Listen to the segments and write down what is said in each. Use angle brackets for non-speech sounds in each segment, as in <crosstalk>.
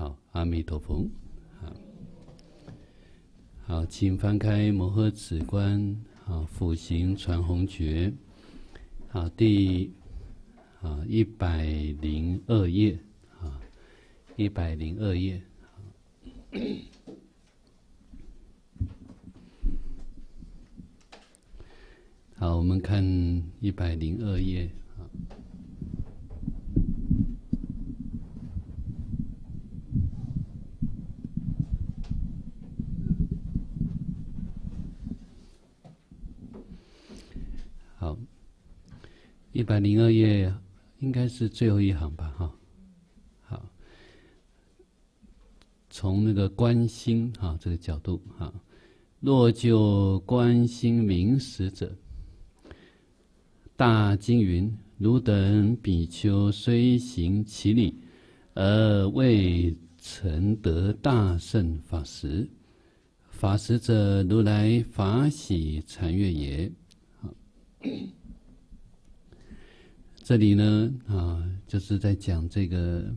好，阿弥陀佛。好，好，请翻开《摩诃止观》。好，《辅行传洪诀》。好，第啊一百零二页。啊，一百零二页。好，我们看一百零二页。一百零二页，应该是最后一行吧？哈，好，从那个关心哈这个角度哈，若就关心明识者，大经云：汝等比丘虽行其力，而未曾得大圣法时。法时者，如来法喜禅悦也。好。这里呢啊，就是在讲这个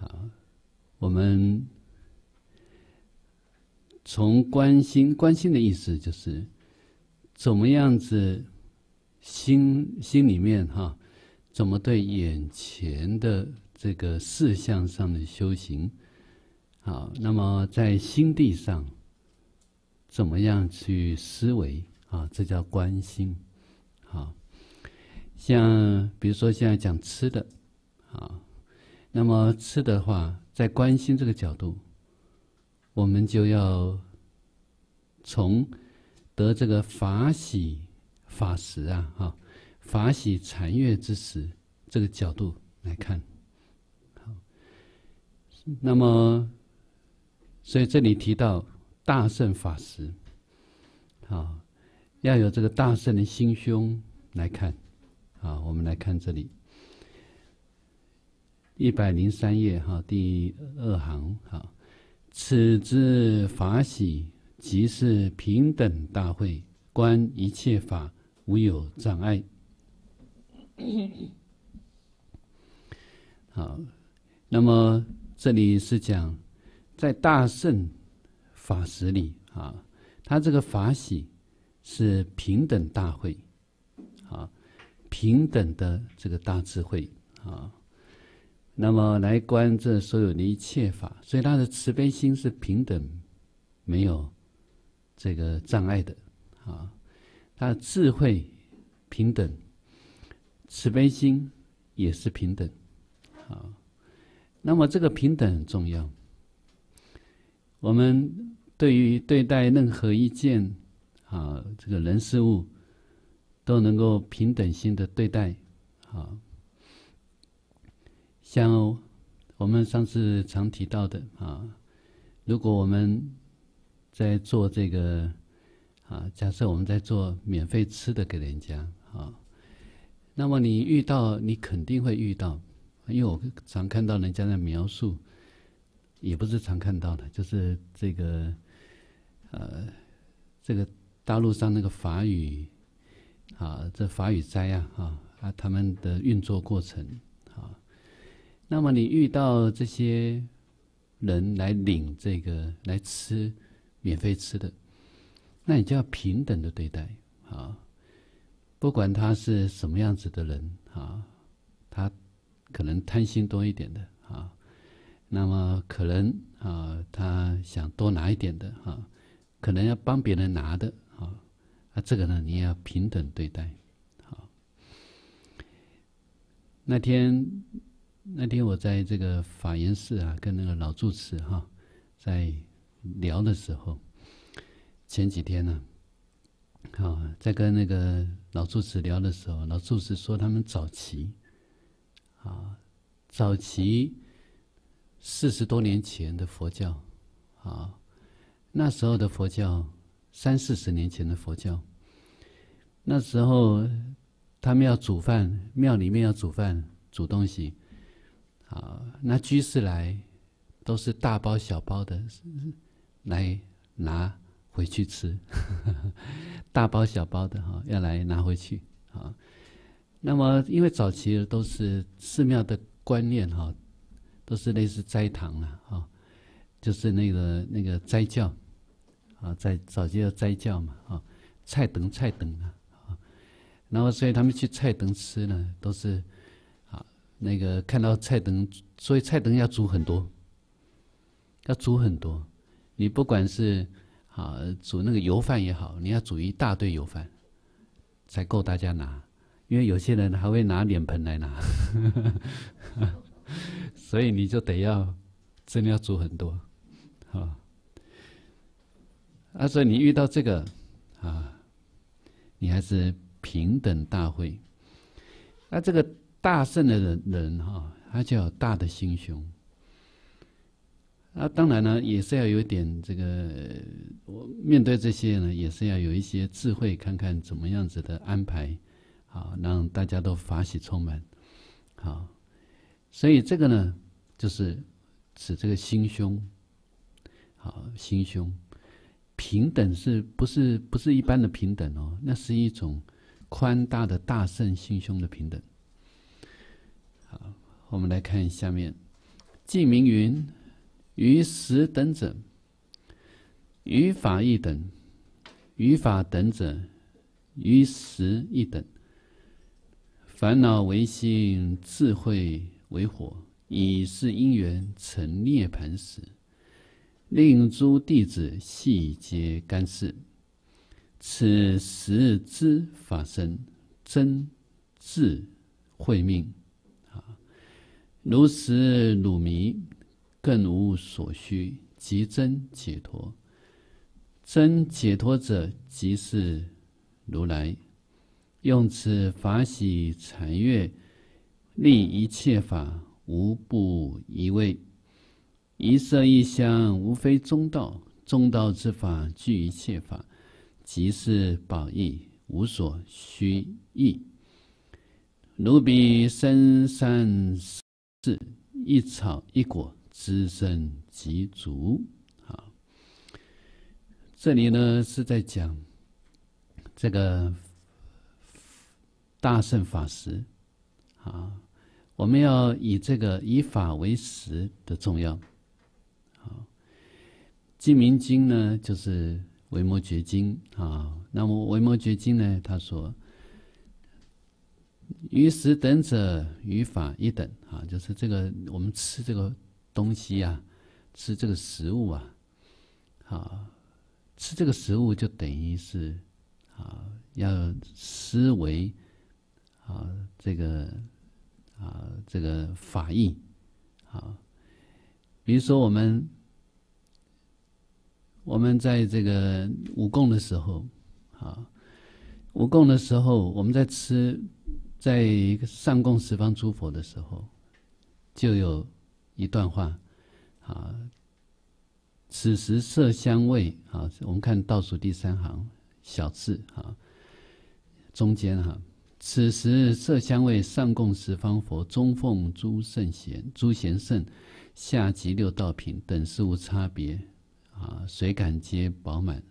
啊，我们从关心关心的意思就是怎么样子心心里面哈，怎么对眼前的这个事项上的修行，好，那么在心地上怎么样去思维啊，这叫关心啊。像比如说，现在讲吃的，啊，那么吃的话，在关心这个角度，我们就要从得这个法喜法食啊，哈，法喜禅悦之食这个角度来看。好，那么，所以这里提到大圣法时，好，要有这个大圣的心胸来看。好，我们来看这里，一百零三页哈，第二行哈，此之法喜即是平等大会，观一切法无有障碍。<laughs> 好，那么这里是讲在大圣法师里啊，他这个法喜是平等大会。平等的这个大智慧啊，那么来观这所有的一切法，所以他的慈悲心是平等，没有这个障碍的啊。他的智慧平等，慈悲心也是平等。啊。那么这个平等很重要，我们对于对待任何一件啊这个人事物。都能够平等性的对待，好。像我们上次常提到的啊，如果我们在做这个啊，假设我们在做免费吃的给人家啊，那么你遇到你肯定会遇到，因为我常看到人家的描述，也不是常看到的，就是这个呃，这个大陆上那个法语。啊，这法语斋啊，啊，他们的运作过程啊，那么你遇到这些人来领这个来吃免费吃的，那你就要平等的对待啊，不管他是什么样子的人啊，他可能贪心多一点的啊，那么可能啊，他想多拿一点的啊。可能要帮别人拿的。啊，这个呢，你也要平等对待，好。那天，那天我在这个法源寺啊，跟那个老住持哈，在聊的时候，前几天呢，好，在跟那个老住持聊的时候，老住持说他们早期，啊，早期四十多年前的佛教，啊，那时候的佛教。三四十年前的佛教，那时候他们要煮饭，庙里面要煮饭煮东西，啊，那居士来都是大包小包的来拿回去吃，<laughs> 大包小包的哈，要来拿回去啊。那么因为早期都是寺庙的观念哈，都是类似斋堂了哈，就是那个那个斋教。啊，在早就要斋教嘛，啊，菜灯菜灯啊，啊，然后所以他们去菜灯吃呢，都是，啊，那个看到菜灯，所以菜灯要煮很多，要煮很多，你不管是啊煮那个油饭也好，你要煮一大堆油饭，才够大家拿，因为有些人还会拿脸盆来拿，<laughs> 所以你就得要真的要煮很多，啊。啊，所以你遇到这个，啊，你还是平等大会。那这个大圣的人，人哈，他就有大的心胸。啊，当然呢，也是要有点这个，我面对这些呢，也是要有一些智慧，看看怎么样子的安排，好让大家都法喜充满。好，所以这个呢，就是指这个心胸，好心胸。平等是不是不是一般的平等哦？那是一种宽大的大圣心胸的平等。好，我们来看下面：净明云，于实等者，于法亦等；于法等者，于实亦等。烦恼为心，智慧为火，以是因缘成涅盘时。令诸弟子悉皆干事。此时之法身、真智、慧命，啊，如实汝迷，更无所需，即真解脱。真解脱者，即是如来。用此法喜禅悦，令一切法无不一味。一色一香，无非中道；中道之法，具一切法，即是宝义，无所虚意。如彼深山寺，一草一果，资生极足。啊，这里呢是在讲这个大圣法师，啊，我们要以这个以法为食的重要。《鸡鸣经》呢，就是《维摩诘经》啊。那么《维摩诘经》呢，他说：“于食等者，于法一等啊。”就是这个，我们吃这个东西啊，吃这个食物啊，啊，吃这个食物就等于是啊，要思维啊，这个啊，这个法意啊。比如说我们。我们在这个五供的时候，啊，五供的时候，我们在吃，在上供十方诸佛的时候，就有一段话，啊，此时色香味，啊，我们看倒数第三行小字，啊，中间哈，此时色香味上供十方佛，中奉诸圣贤，诸贤圣，下及六道品等事无差别。啊，随感皆饱满，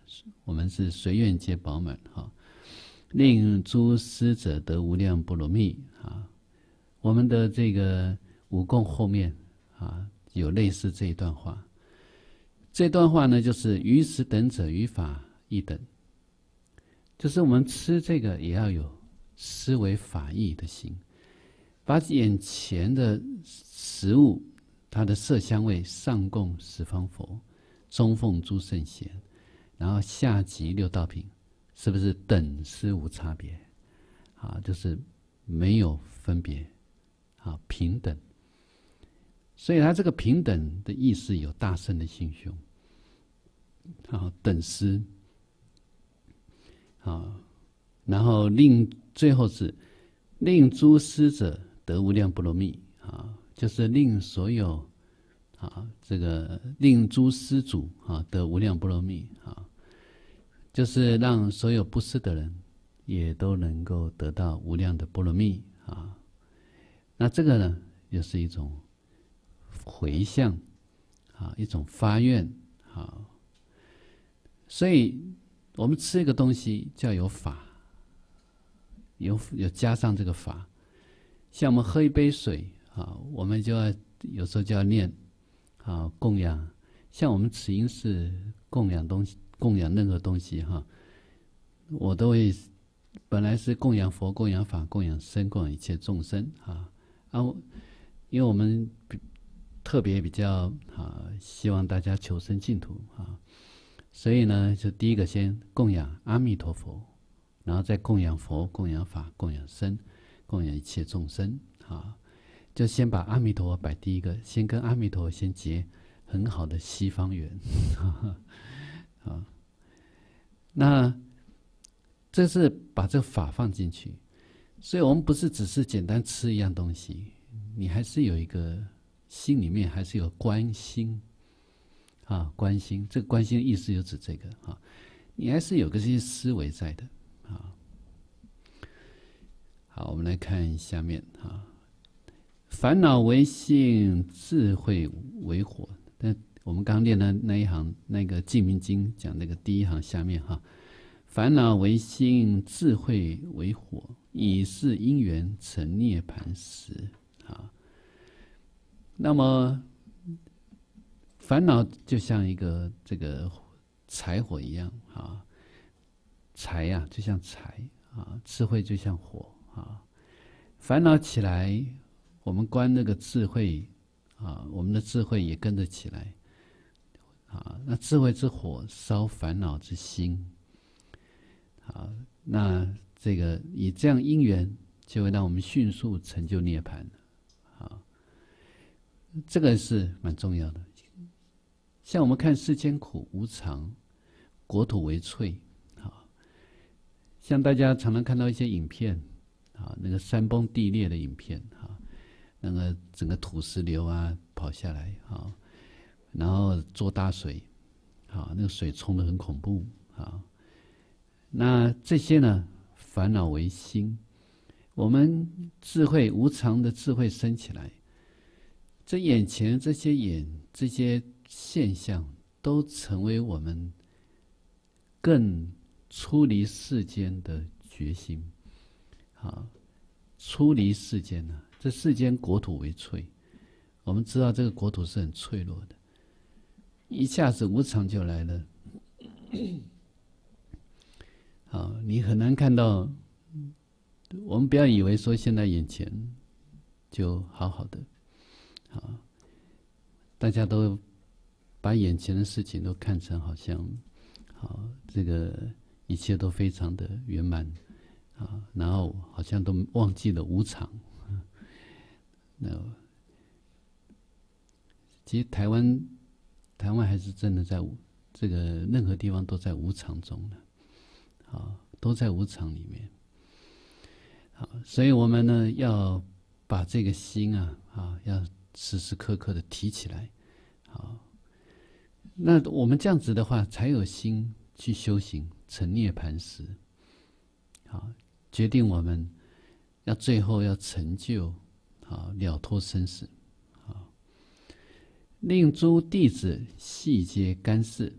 我们是随愿皆饱满。哈，令诸施者得无量波罗蜜。啊，我们的这个五供后面啊，有类似这一段话。这段话呢，就是于此等者于法亦等，就是我们吃这个也要有思维法义的心，把眼前的食物它的色香味上供十方佛。中奉诸圣贤，然后下集六道品，是不是等施无差别？啊，就是没有分别，啊，平等。所以他这个平等的意思，有大圣的心胸。好，等施，好，然后令最后是令诸师者得无量不罗蜜啊，就是令所有。啊，这个令诸施主啊得无量波罗蜜啊，就是让所有不施的人也都能够得到无量的波罗蜜啊。那这个呢，也是一种回向啊，一种发愿啊。所以，我们吃一个东西就要有法，有有加上这个法。像我们喝一杯水啊，我们就要有时候就要念。啊，供养，像我们慈因寺供养东西，供养任何东西哈，我都会，本来是供养佛、供养法、供养身、供养一切众生啊。啊，因为我们特别比较啊，希望大家求生净土啊，所以呢，就第一个先供养阿弥陀佛，然后再供养佛、供养法、供养身、供养一切众生啊。就先把阿弥陀佛摆第一个，先跟阿弥陀佛先结很好的西方缘，<laughs> 啊，那这是把这法放进去，所以我们不是只是简单吃一样东西，你还是有一个心里面还是有关心，啊，关心，这个关心的意思就指这个啊，你还是有个这些思维在的啊。好，我们来看下面啊。烦恼为性，智慧为火。但我们刚刚念的那一行，那个《净明经》讲那个第一行下面哈，“烦恼为薪，智慧为火，以是因缘成涅盘时。”啊，那么烦恼就像一个这个柴火一样啊，柴呀就像柴啊，智慧就像火啊，烦恼起来。我们观那个智慧，啊，我们的智慧也跟着起来，啊，那智慧之火烧烦恼之心，啊，那这个以这样因缘，就会让我们迅速成就涅槃，啊，这个是蛮重要的。像我们看世间苦无常，国土为脆，啊，像大家常常看到一些影片，啊，那个山崩地裂的影片，啊。那个整个土石流啊，跑下来啊，然后做大水，啊，那个水冲的很恐怖啊。那这些呢，烦恼为心，我们智慧无常的智慧升起来，这眼前这些眼这些现象，都成为我们更出离世间的决心。啊，出离世间呢？这世间国土为脆，我们知道这个国土是很脆弱的。一下子无常就来了，啊，你很难看到。我们不要以为说现在眼前就好好的，啊，大家都把眼前的事情都看成好像好这个一切都非常的圆满啊，然后好像都忘记了无常。那其实台湾，台湾还是真的在无这个任何地方都在无常中的，啊，都在无常里面，好，所以我们呢要把这个心啊啊要时时刻刻的提起来，好，那我们这样子的话，才有心去修行成涅盘时，好决定我们要最后要成就。啊，了脱生死，啊。令诸弟子悉皆干事，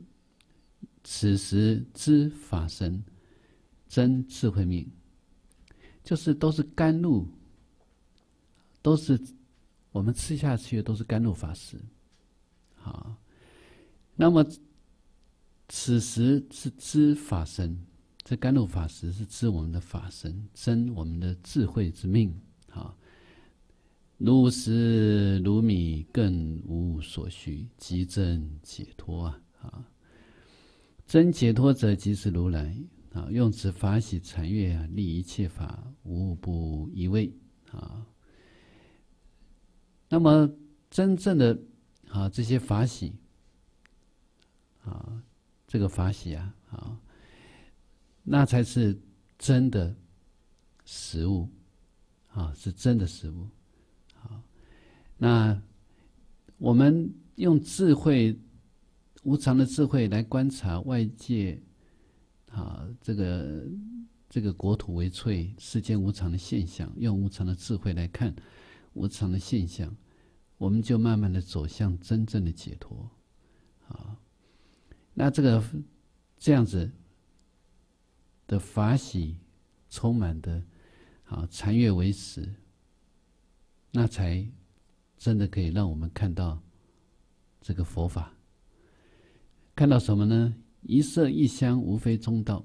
此时知法身，真智慧命，就是都是甘露，都是我们吃下去的都是甘露法师，好，那么此时是知法身，这甘露法师是知我们的法身，真我们的智慧之命。好。如食如米，更无所需，即真解脱啊！啊，真解脱者即是如来啊！用此法喜禅悦啊，立一切法，无不一味啊。那么，真正的啊，这些法喜啊，这个法喜啊啊，那才是真的食物啊，是真的食物。那我们用智慧、无常的智慧来观察外界，啊，这个这个国土为脆，世间无常的现象，用无常的智慧来看无常的现象，我们就慢慢的走向真正的解脱，啊，那这个这样子的法喜充满的，啊，禅悦为食，那才。真的可以让我们看到这个佛法，看到什么呢？一色一香，无非中道，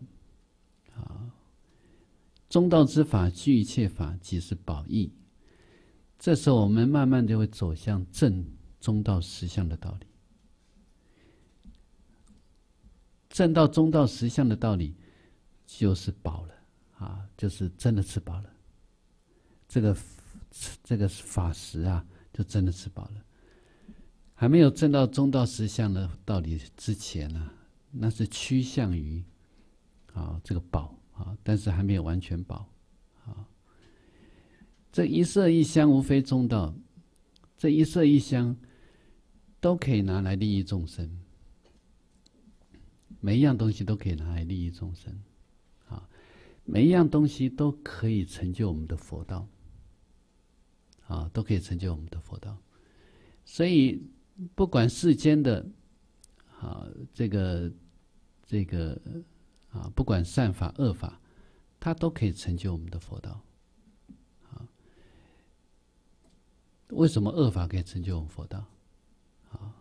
啊，中道之法具一切法，即是宝义。这时候，我们慢慢就会走向正中道实相的道理。正道中道实相的道理，就是饱了啊，就是真的吃饱了。这个这个法食啊。就真的吃饱了，还没有证到中道实相的道理之前呢，那是趋向于啊这个饱啊，但是还没有完全饱啊。这一色一香无非中道，这一色一香都可以拿来利益众生，每一样东西都可以拿来利益众生，啊，每一样东西都可以成就我们的佛道。啊，都可以成就我们的佛道。所以，不管世间的，啊，这个，这个，啊，不管善法恶法，它都可以成就我们的佛道。啊，为什么恶法可以成就我们佛道？啊，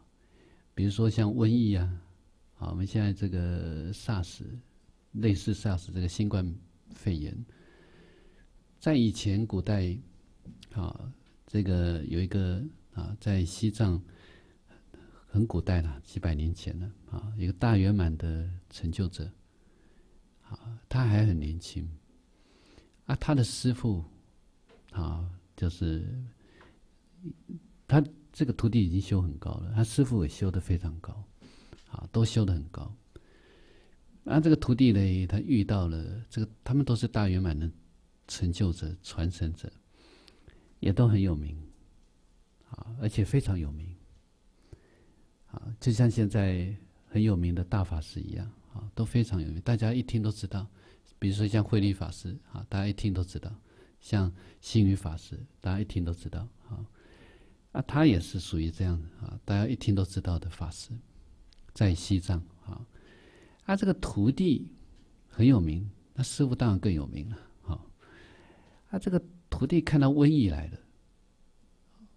比如说像瘟疫啊，啊，我们现在这个 SARS，类似 SARS 这个新冠肺炎，在以前古代，啊。这个有一个啊，在西藏，很古代了，几百年前了啊，一个大圆满的成就者，啊，他还很年轻，啊，他的师傅，啊，就是，他这个徒弟已经修很高了，他师傅也修的非常高，啊，都修的很高，啊，这个徒弟呢，他遇到了这个，他们都是大圆满的成就者、传承者。也都很有名，啊，而且非常有名，啊，就像现在很有名的大法师一样，啊，都非常有名，大家一听都知道。比如说像慧律法师，啊，大家一听都知道；像星云法师，大家一听都知道，啊，啊，他也是属于这样的啊，大家一听都知道的法师，在西藏，啊，他这个徒弟很有名，那师傅当然更有名了，啊，他这个。徒弟看到瘟疫来了，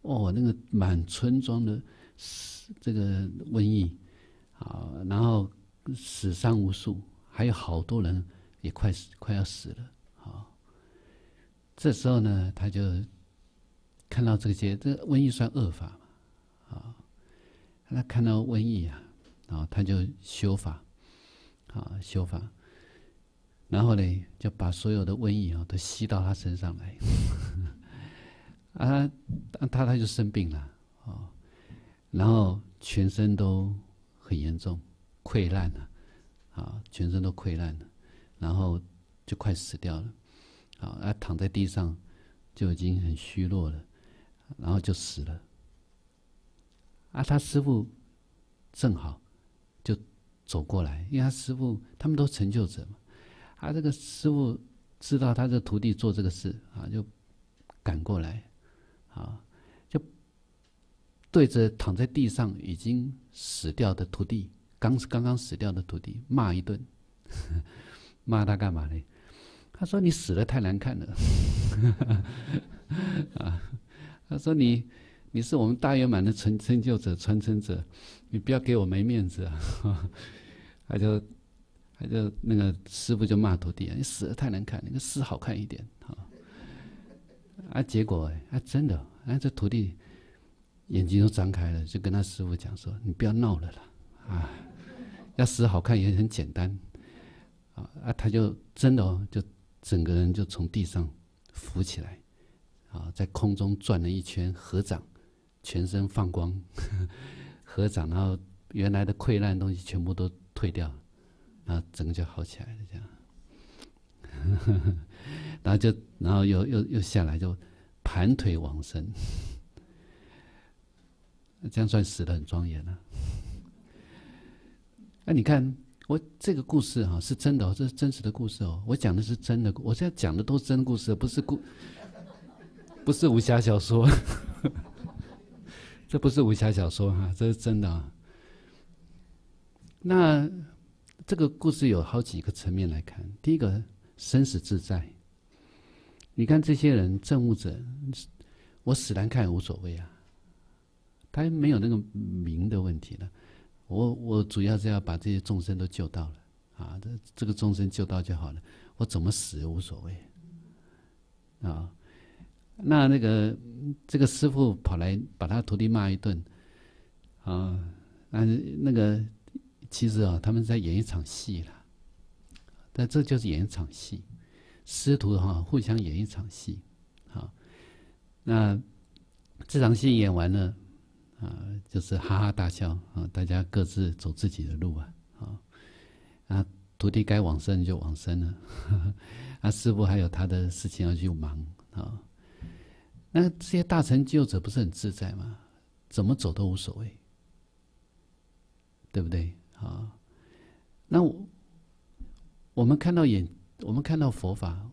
哦，那个满村庄的死，这个瘟疫，啊，然后死伤无数，还有好多人也快快要死了，啊，这时候呢，他就看到这些，这瘟疫算恶法嘛，啊，那看到瘟疫啊，然后他就修法，啊，修法。然后呢，就把所有的瘟疫啊都吸到他身上来，<laughs> 啊，他他就生病了，哦，然后全身都很严重，溃烂了，啊，全身都溃烂了，然后就快死掉了，啊，躺在地上就已经很虚弱了，然后就死了。啊，他师傅正好就走过来，因为他师傅他们都成就者嘛。他这个师傅知道他这徒弟做这个事啊，就赶过来，啊，就对着躺在地上已经死掉的徒弟，刚刚刚死掉的徒弟骂一顿，<laughs> 骂他干嘛呢？他说你死的太难看了，<laughs> 啊，他说你你是我们大圆满的成成就者传承者，你不要给我没面子啊，<laughs> 他就。他就那个师傅就骂徒弟你死的太难看，你死好看一点，啊！”啊，结果哎，真的，啊，这徒弟眼睛都张开了，就跟他师傅讲说：“你不要闹了啦，啊，要死好看也很简单，啊啊，他就真的哦，就整个人就从地上浮起来，啊，在空中转了一圈，合掌，全身放光，<laughs> 合掌，然后原来的溃烂东西全部都退掉。”啊，整个就好起来了，这样，<laughs> 然后就然后又又又下来，就盘腿往生，这样算死的很庄严了。那你看，我这个故事哈是真的哦，这是真实的故事哦，我讲的是真的，我现在讲的都是真故事，不是故，不是武侠小说，<laughs> 这不是武侠小说哈，这是真的啊。那。这个故事有好几个层面来看。第一个，生死自在。你看这些人证悟者，我死难看无所谓啊，他没有那个名的问题了。我我主要是要把这些众生都救到了啊，这这个众生救到就好了。我怎么死无所谓啊。那那个这个师傅跑来把他徒弟骂一顿啊，那那个。其实啊，他们在演一场戏啦。但这就是演一场戏，师徒哈互相演一场戏，啊，那这场戏演完了啊，就是哈哈大笑啊，大家各自走自己的路啊，啊，徒弟该往生就往生了，<laughs> 啊，师傅还有他的事情要去忙啊。那这些大成就者不是很自在吗？怎么走都无所谓，对不对？啊，那我，我们看到眼，我们看到佛法，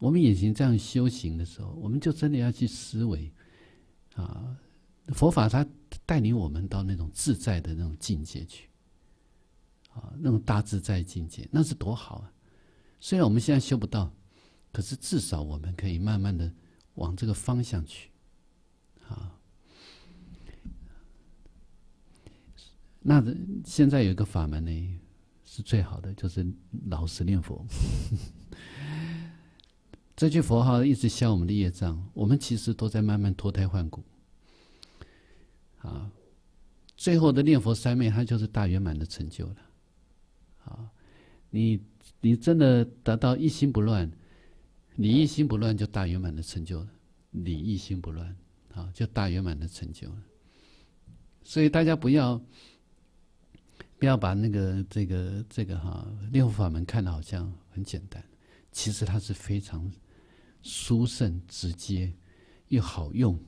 我们眼前这样修行的时候，我们就真的要去思维，啊，佛法它带领我们到那种自在的那种境界去，啊，那种大自在境界，那是多好啊！虽然我们现在修不到，可是至少我们可以慢慢的往这个方向去，啊。那现在有一个法门呢，是最好的，就是老实念佛。<laughs> 这句佛号一直消我们的业障，我们其实都在慢慢脱胎换骨。啊，最后的念佛三昧，它就是大圆满的成就了。啊，你你真的达到一心不乱，你一心不乱就大圆满的成就了。你一心不乱，啊，就大圆满的成就了。所以大家不要。不要把那个这个这个哈六法门看的好像很简单，其实它是非常殊胜、直接又好用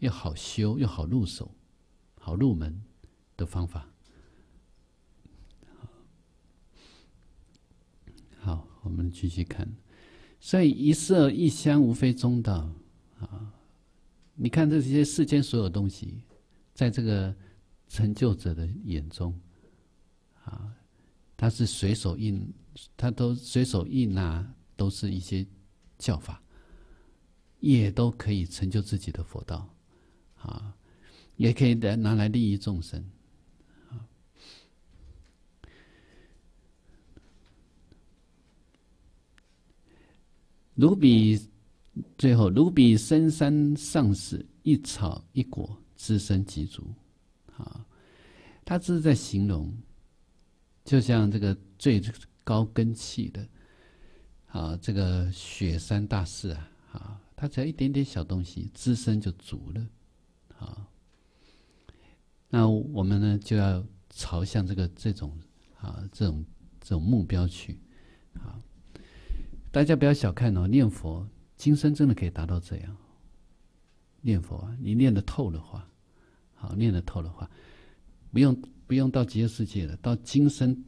又好修又好入手好入门的方法。好，我们继续看，所以一色一香无非中道啊！你看这些世间所有东西，在这个成就者的眼中。啊，他是随手印，他都随手印啊，都是一些教法，也都可以成就自己的佛道，啊，也可以拿拿来利益众生，啊。如比最后，如比深山上死一草一果，只生极足，啊，他只是在形容。就像这个最高根器的啊，这个雪山大士啊，啊，他只要一点点小东西，自身就足了，啊。那我们呢，就要朝向这个这种啊，这种这种目标去，啊。大家不要小看哦，念佛今生真的可以达到这样，念佛啊，你念得透的话，好，念得透的话，不用。不用到极乐世界了，到今生，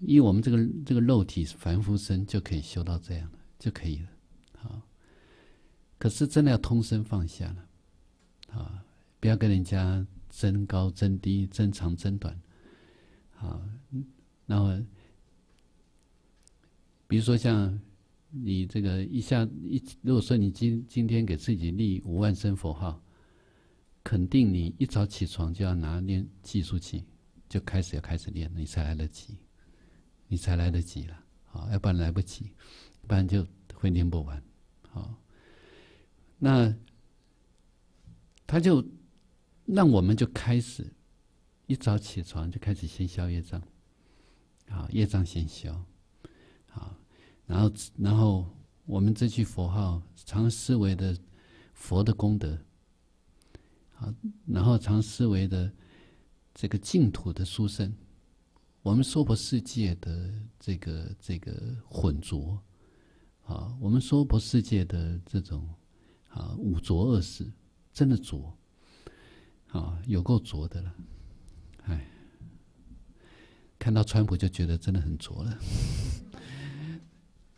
以我们这个这个肉体凡夫身，就可以修到这样了，就可以了。好，可是真的要通身放下了，啊，不要跟人家争高争低、争长争短。好，那么比如说像你这个一下一，如果说你今今天给自己立五万声佛号，肯定你一早起床就要拿念计数器。就开始要开始练，你才来得及，你才来得及了啊！要不然来不及，不然就会念不完。好，那他就让我们就开始一早起床就开始先消业障，啊，业障先消，啊，然后然后我们这句佛号常思维的佛的功德，啊，然后常思维的。这个净土的书生，我们娑婆世界的这个这个混浊，啊，我们娑婆世界的这种啊五浊恶世，真的浊，啊，有够浊的了，哎，看到川普就觉得真的很浊了，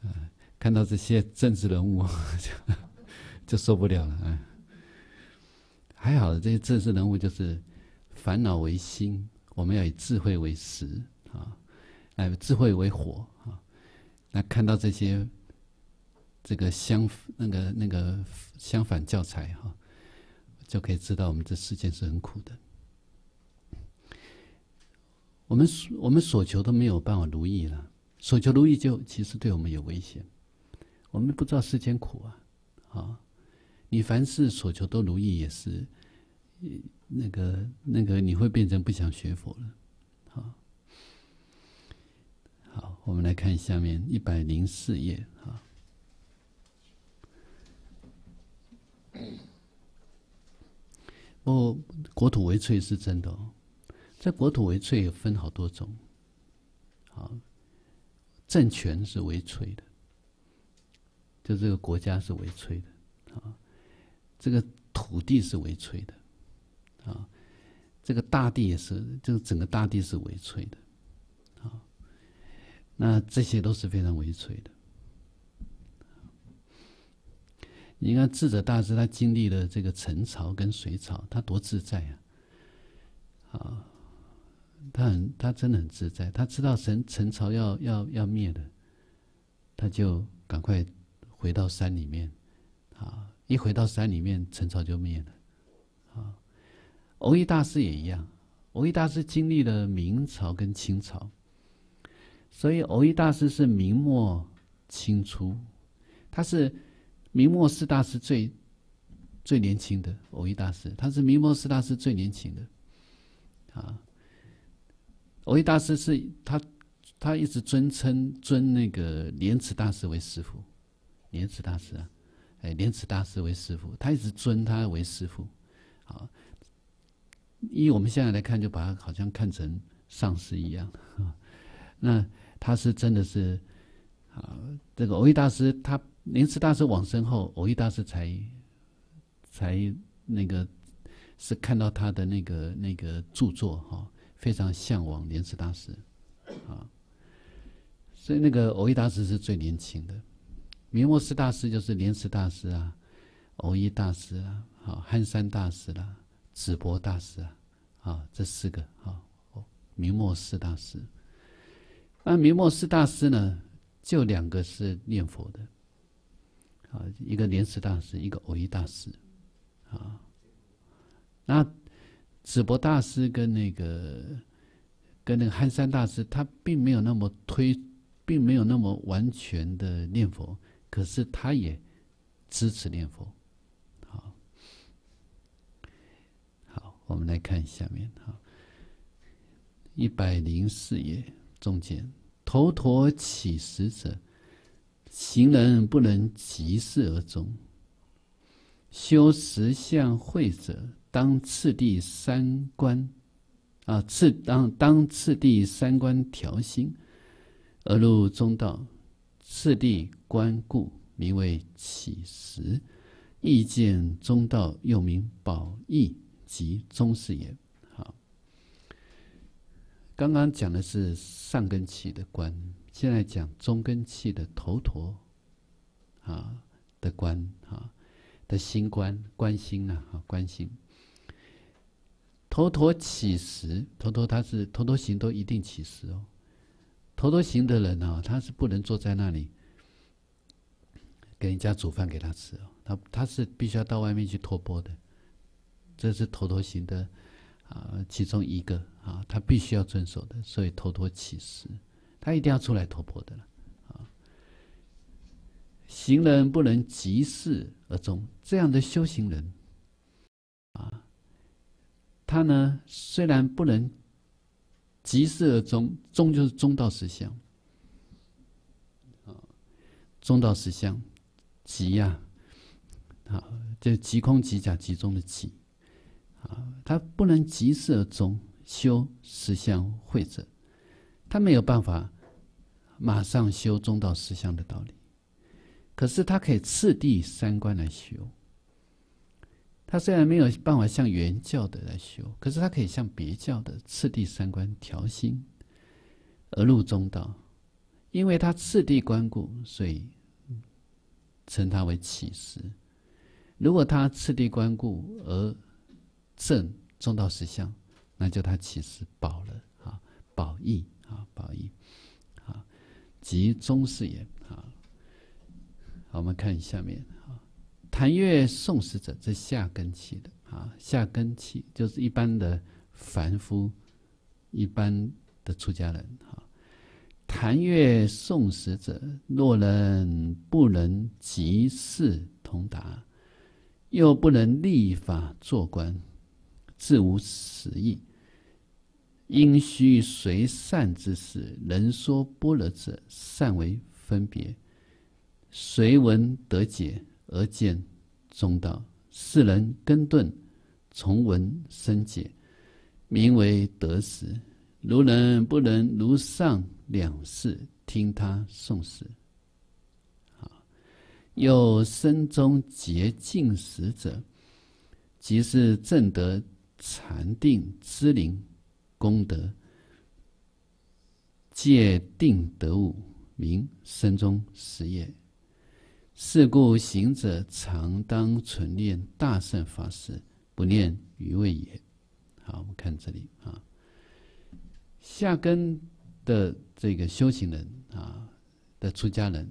啊，看到这些政治人物就 <laughs> 就受不了了，哎，还好这些政治人物就是。烦恼为心，我们要以智慧为食啊！哎，智慧为火啊！那看到这些这个相，那个那个相反教材哈，就可以知道我们这世间是很苦的。我们我们所求都没有办法如意了，所求如意就其实对我们有危险。我们不知道世间苦啊！啊，你凡事所求都如意也是。那个那个，你会变成不想学佛了，好，好，我们来看下面一百零四页，啊。哦，国土为粹是真的哦，在国土为粹有分好多种，好，政权是为粹的，就这个国家是为粹的，啊，这个土地是为粹的。啊，这个大地也是，这个整个大地是微脆的，啊，那这些都是非常微脆的。你看智者大师，他经历了这个陈朝跟隋朝，他多自在呀，啊，他很，他真的很自在，他知道陈陈朝要要要灭的，他就赶快回到山里面，啊，一回到山里面，陈朝就灭了。欧一大师也一样，欧一大师经历了明朝跟清朝，所以欧一大师是明末清初，他是明末四大师最最年轻的欧一大师，他是明末四大师最年轻的，啊，欧一大师是他他一直尊称尊那个莲池大师为师傅，莲池大师啊，哎莲池大师为师傅，他一直尊他为师傅，好。以我们现在来看，就把它好像看成上师一样。<laughs> 那他是真的是啊，这个欧一大师，他莲池大师往生后，欧一大师才才那个是看到他的那个那个著作哈，非常向往莲池大师啊。所以那个欧一大师是最年轻的，明末四大师就是莲池大师啊、欧一大师啊、好憨山大师啦。紫波大师啊，啊，这四个啊，明末四大师。那明末四大师呢，就两个是念佛的，啊，一个莲池大师，一个偶益大师，啊。那紫波大师跟那个跟那个憨山大师，他并没有那么推，并没有那么完全的念佛，可是他也支持念佛。我们来看下面哈，一百零四页中间，头陀起食者，行人不能及事而终。修十相会者，当次第三观，啊，次当当次第三观调心，而入中道。次第观故，名为起时，意见中道，又名宝义。即中士也。好。刚刚讲的是上根器的观，现在讲中根器的头陀，啊的观啊的心观观心呐啊观心。头陀起时，头陀他是头陀行都一定起时哦。头陀行的人啊，他是不能坐在那里给人家煮饭给他吃哦，他他是必须要到外面去托钵的。这是头陀行的啊，其中一个啊，他必须要遵守的。所以头陀起誓，他一定要出来头陀的了啊。行人不能即事而终，这样的修行人啊，他呢虽然不能即事而终，终就是中道实相啊，中道实相，即呀，好，这即空即假即中的即。啊，他不能即时而终修实相慧者，他没有办法马上修中道实相的道理。可是他可以次第三观来修。他虽然没有办法向原教的来修，可是他可以向别教的次第三观调心而入中道。因为他次第观故，所以称他为起师。如果他次第观故而正中道实相，那就他其实保了啊，保义啊，保义啊，集中是也啊。我们看下面啊，谈月送使者，这下根起的啊，下根起就是一般的凡夫，一般的出家人啊。谈月送使者，若人不能集事通达，又不能立法做官。自无实意。因须随善之事，人说般若者，善为分别；随闻得解而见中道。世人根顿，从闻生解，名为得时。如人不能如上两世听他诵时，好，有身中洁净食者，即是正得。禅定之灵，功德，戒定得悟，名身中实业。是故行者常当存念大圣法师，不念余味也。好，我们看这里啊。下根的这个修行人啊，的出家人，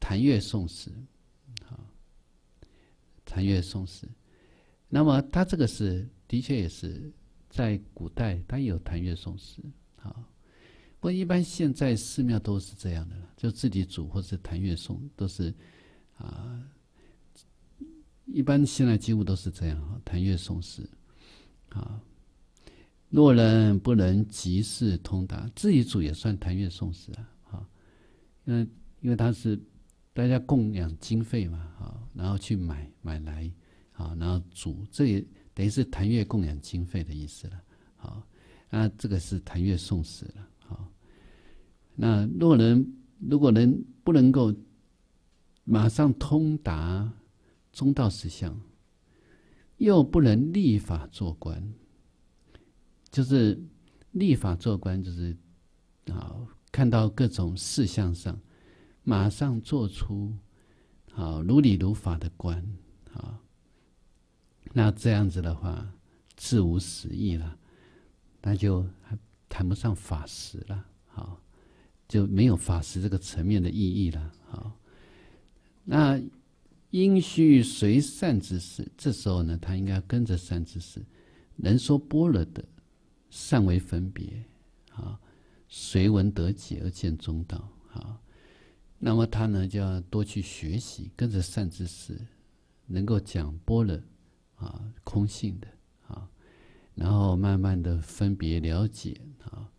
谭月诵诗，好，谭月诵诗。那么他这个是的确也是，在古代他有弹乐送诗，啊，不过一般现在寺庙都是这样的了，就自己煮或是弹乐送，都是，啊，一般现在几乎都是这样啊，弹乐送诗，啊。若人不能即事通达，自己煮也算弹乐送诗啊，啊，为因为他是大家供养经费嘛，啊，然后去买买来。啊，然后主这也等于是坛月供养经费的意思了。啊，那这个是坛月送死了。啊，那若能如果能不能够马上通达中道实相，又不能立法做官，就是立法做官，就是啊，看到各种事项上，马上做出啊如理如法的官。那这样子的话，自无实意了，那就谈不上法实了，好，就没有法实这个层面的意义了，好。那因须随善之识，这时候呢，他应该跟着善知识，能说般若的，善为分别，啊，随闻得解而见中道，好。那么他呢，就要多去学习，跟着善知识，能够讲般若。啊，空性的啊，然后慢慢的分别了解啊，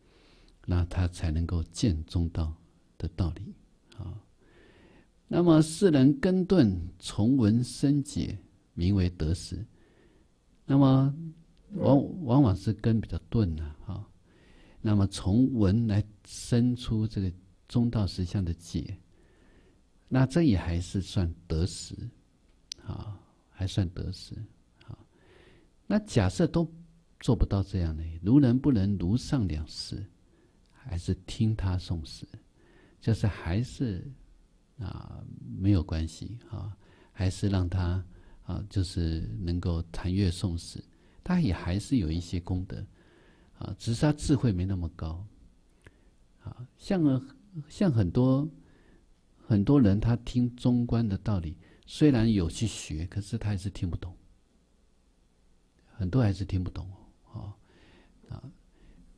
那他才能够见中道的道理啊。那么，世人根钝，从文生解，名为得失。那么，往往往是根比较钝了啊。那么，从文来生出这个中道实相的解，那这也还是算得失啊，还算得失。那假设都做不到这样的，如人不能如上两世，还是听他诵诗，就是还是啊没有关系啊，还是让他啊就是能够禅悦诵诗，他也还是有一些功德啊，只是他智慧没那么高。啊，像像很多很多人，他听中观的道理，虽然有去学，可是他还是听不懂。很多还是听不懂哦，啊，啊，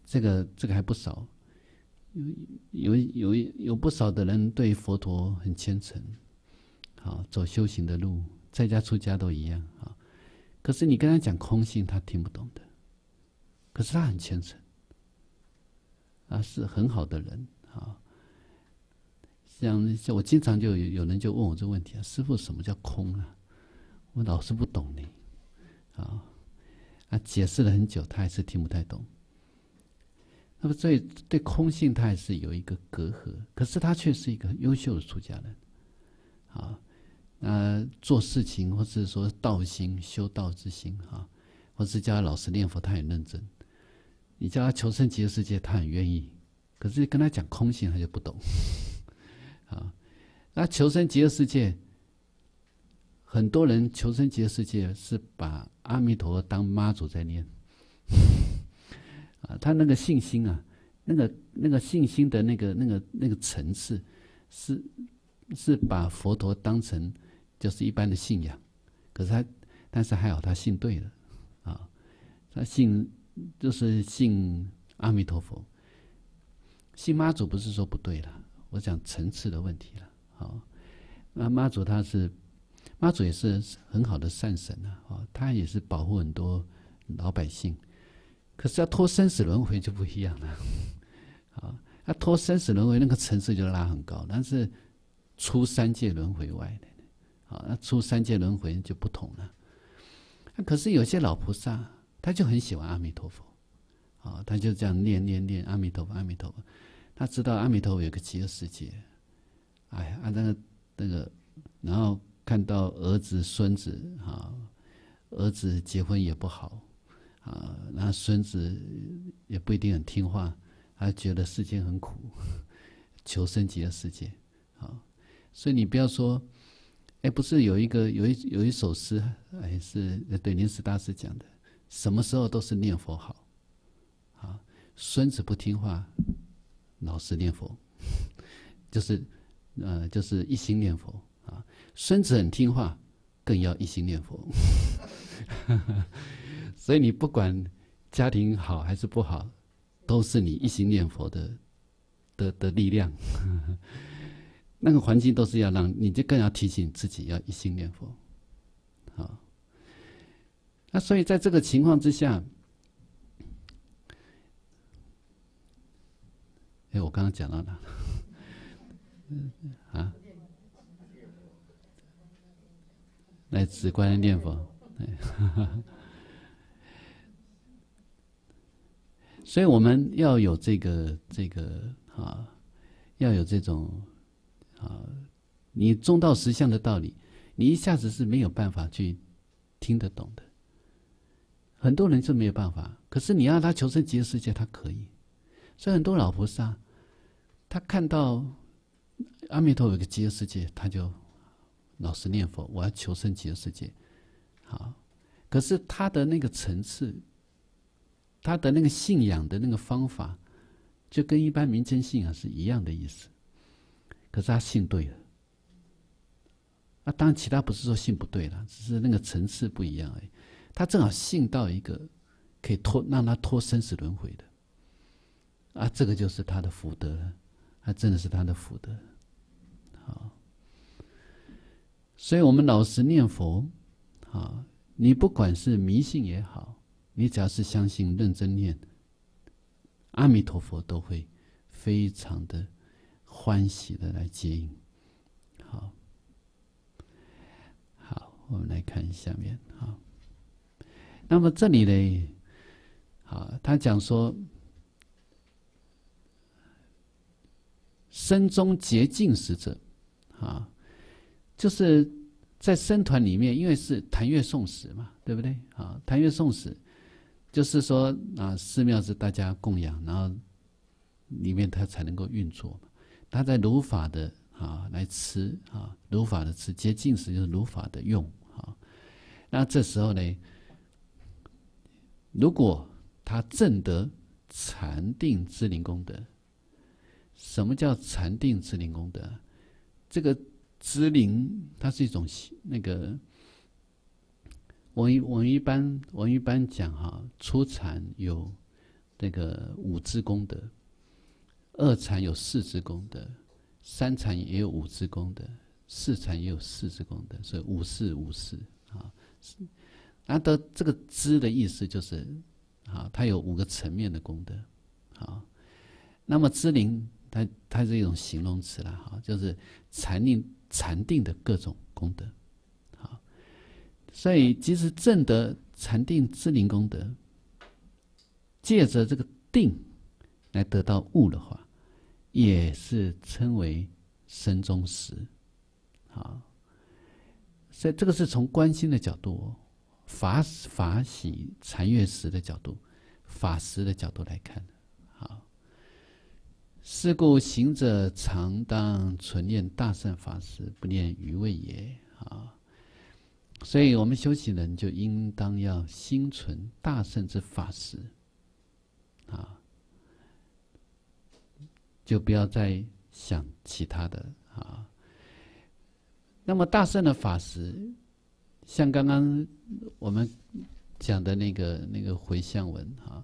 这个这个还不少，有有有有不少的人对佛陀很虔诚，好走修行的路，在家出家都一样啊。可是你跟他讲空性，他听不懂的。可是他很虔诚，啊，是很好的人啊。像像我经常就有人就问我这个问题啊，师傅，什么叫空啊？我老是不懂你，啊。啊，解释了很久，他还是听不太懂。那么以对空性，他还是有一个隔阂。可是他却是一个优秀的出家人，啊，那做事情或是说道心、修道之心啊，或是叫他老实念佛，他很认真。你叫他求生极乐世界，他很愿意。可是跟他讲空性，他就不懂。<laughs> 啊，那求生极乐世界，很多人求生极乐世界是把。阿弥陀当妈祖在念，<laughs> 啊，他那个信心啊，那个那个信心的那个那个那个层次，是是把佛陀当成就是一般的信仰，可是他但是还好他信对了啊，他信就是信阿弥陀佛，信妈祖不是说不对了，我讲层次的问题了，好，那妈祖他是。妈祖也是很好的善神啊，哦，他也是保护很多老百姓。可是要脱生死轮回就不一样了，啊，<laughs> 要脱生死轮回，那个层次就拉很高。但是出三界轮回外的，啊，出三界轮回就不同了。可是有些老菩萨，他就很喜欢阿弥陀佛，啊，他就这样念念念阿弥陀佛阿弥陀佛。他知道阿弥陀佛有个极乐世界，哎呀，啊那个那个，然后。看到儿子、孙子，啊，儿子结婚也不好，啊，那孙子也不一定很听话，他觉得世间很苦，求生极乐世界，啊，所以你不要说，哎，不是有一个有一有一首诗，哎，是对临时大师讲的，什么时候都是念佛好，啊，孙子不听话，老实念佛，<laughs> 就是呃，就是一心念佛。孙子很听话，更要一心念佛。<laughs> 所以你不管家庭好还是不好，都是你一心念佛的的的力量。<laughs> 那个环境都是要让你，就更要提醒自己要一心念佛。好，那所以在这个情况之下，哎，我刚刚讲到哪？<laughs> 啊？来直观念佛，对。所以我们要有这个这个啊，要有这种啊，你中道实相的道理，你一下子是没有办法去听得懂的。很多人是没有办法，可是你让他求生极乐世界，他可以。所以很多老菩萨，他看到阿弥陀有个极乐世界，他就。老实念佛，我要求生极乐世界。好，可是他的那个层次，他的那个信仰的那个方法，就跟一般民间信仰是一样的意思。可是他信对了，啊，当然其他不是说信不对了，只是那个层次不一样而已。他正好信到一个可以脱让他脱生死轮回的，啊，这个就是他的福德，啊，真的是他的福德。所以，我们老实念佛，啊，你不管是迷信也好，你只要是相信、认真念，阿弥陀佛都会非常的欢喜的来接应。好，好，我们来看下面，啊。那么这里嘞，好，他讲说，身中洁净使者，啊。就是在僧团里面，因为是谈月送死嘛，对不对？啊，谈月送死，就是说啊，寺庙是大家供养，然后里面它才能够运作嘛。他在如法的啊来吃啊，如法的吃，接近时就是如法的用啊。那这时候呢，如果他证得禅定之灵功德，什么叫禅定之灵功德？这个。知灵，它是一种那个，我一我一般，我一般讲哈，初禅有那个五之功德，二禅有四之功德，三禅也有五之功德，四禅也有四之功德，所以五四五四啊，那的这个“知”的意思就是啊，它有五个层面的功德啊。那么知灵，它它是一种形容词了哈，就是禅定。禅定的各种功德，好，所以其实正德禅定之灵功德，借着这个定来得到悟的话，也是称为身中时。好，所以这个是从观心的角度，法法喜禅悦时的角度，法时的角度来看。是故行者常当存念大圣法师，不念余味也啊。所以我们修行人就应当要心存大圣之法师啊，就不要再想其他的啊。那么大圣的法师，像刚刚我们讲的那个那个回向文啊。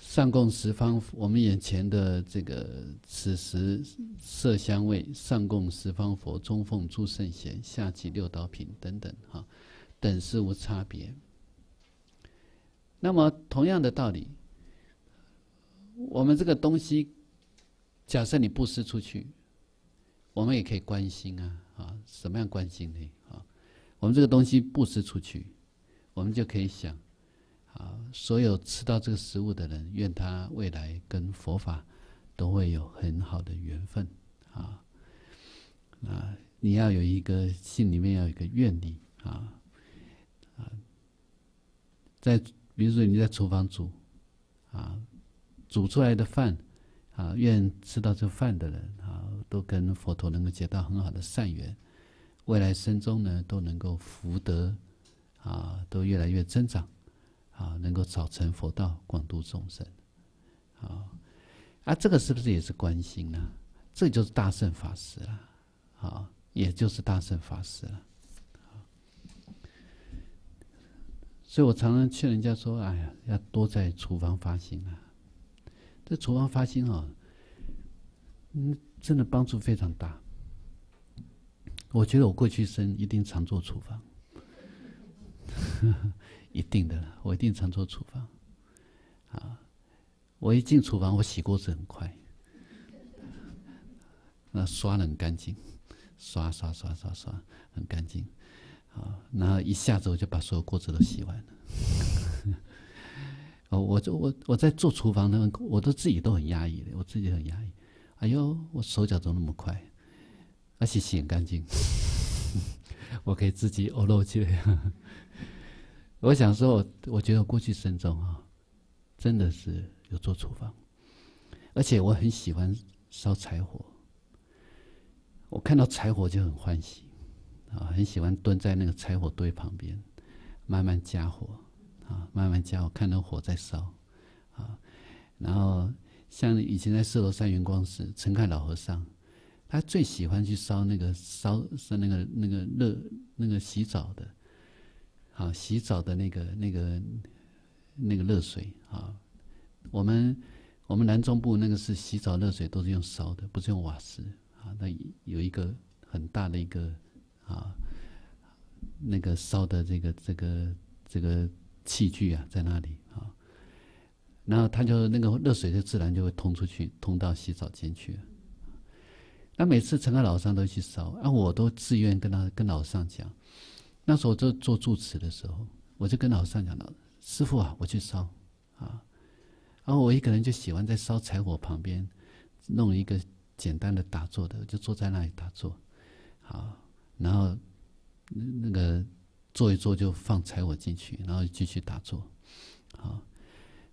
上供十方，我们眼前的这个此时色香味，上供十方佛，中奉诸圣贤，下济六道品等等，哈，等是无差别。那么同样的道理，我们这个东西，假设你布施出去，我们也可以关心啊，啊，什么样关心呢？啊，我们这个东西布施出去，我们就可以想。啊！所有吃到这个食物的人，愿他未来跟佛法都会有很好的缘分啊！啊，你要有一个心里面要有一个愿力啊啊，在比如说你在厨房煮啊，煮出来的饭啊，愿吃到这饭的人啊，都跟佛陀能够结到很好的善缘，未来生中呢都能够福德啊，都越来越增长。啊，能够早成佛道，广度众生。啊，啊，这个是不是也是关心呢？这就是大圣法师了。啊，也就是大圣法师了。所以我常常劝人家说：“哎呀，要多在厨房发心啊！这厨房发心啊，嗯，真的帮助非常大。我觉得我过去生一定常做厨房。<laughs> ”一定的了，我一定常做厨房，啊，我一进厨房，我洗锅子很快，那刷的很干净，刷刷刷刷刷，很干净，好，然后一下子我就把所有锅子都洗完了。<laughs> 哦，我我我在做厨房呢，我都自己都很压抑的，我自己很压抑。哎呦，我手脚都那么快，而且洗很干净，<laughs> 我可以自己骄傲起来。我想说，我我觉得过去生中啊，真的是有做厨房，而且我很喜欢烧柴火。我看到柴火就很欢喜，啊，很喜欢蹲在那个柴火堆旁边，慢慢加火，啊，慢慢加火，看到火在烧，啊，然后像以前在四楼三元光寺，陈凯老和尚，他最喜欢去烧那个烧烧那个那个热那个洗澡的。啊，洗澡的那个、那个、那个热水啊，我们我们南中部那个是洗澡热水都是用烧的，不是用瓦斯啊。那有一个很大的一个啊，那个烧的这个这个这个器具啊，在那里啊，然后他就那个热水就自然就会通出去，通到洗澡间去那每次陈老老尚都去烧，啊，我都自愿跟他跟老尚讲。那时候就做住持的时候，我就跟老上讲了：“师傅啊，我去烧，啊，然后我一个人就喜欢在烧柴火旁边，弄一个简单的打坐的，就坐在那里打坐，啊，然后那个坐一坐就放柴火进去，然后继续打坐，好，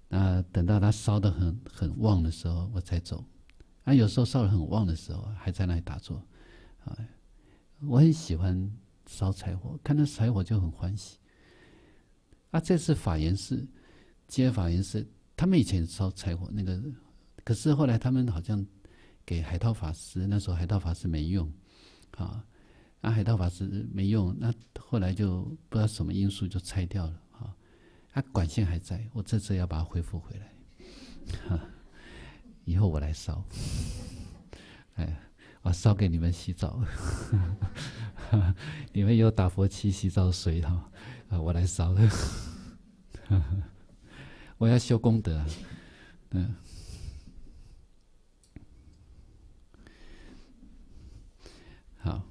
那等到它烧的很很旺的时候我再走，啊，有时候烧的很旺的时候还在那里打坐，啊，我很喜欢。”烧柴火，看到柴火就很欢喜。啊，这次法源寺，接法源寺，他们以前烧柴火那个，可是后来他们好像给海涛法师，那时候海涛法师没用，啊，啊海涛法师没用，那后来就不知道什么因素就拆掉了，啊，管线还在，我这次要把它恢复回来，以后我来烧，哎。我烧给你们洗澡，<laughs> 你们有打佛七洗澡水哈，啊，我来烧的，<laughs> 我要修功德，嗯，好，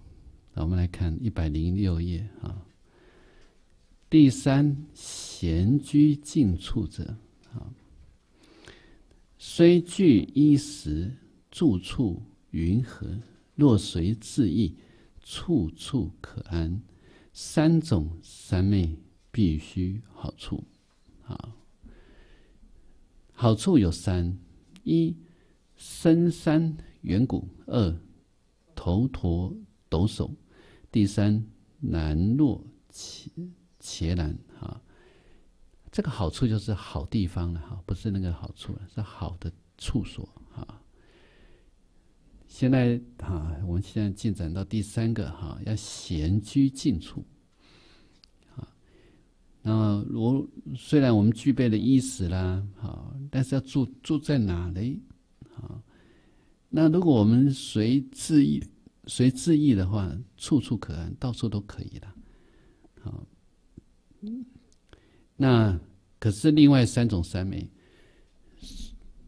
我们来看一百零六页啊，第三闲居静处者啊，虽具衣食住处。云何？若随自意，处处可安。三种三昧，必须好处。好，好处有三：一，深山远谷；二，头陀抖擞；第三，难若伽伽蓝。啊，这个好处就是好地方了哈，不是那个好处了，是好的处所。现在哈，我们现在进展到第三个哈，要闲居静处，啊，那如虽然我们具备了衣食啦，好，但是要住住在哪里？啊，那如果我们随自意随自意的话，处处可安，到处都可以了。好，那可是另外三种三昧，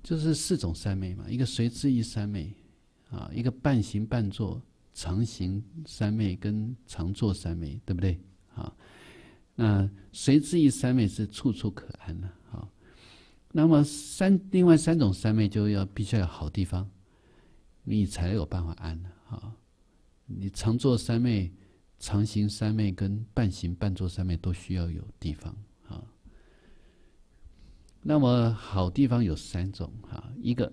就是四种三昧嘛，一个随自意三昧。啊，一个半行半坐，常行三昧跟常坐三昧，对不对？啊，那谁知意三昧是处处可安的啊？那么三另外三种三昧就要必须要有好地方，你才有办法安的啊。你常坐三昧、常行三昧跟半行半坐三昧都需要有地方啊。那么好地方有三种哈，一个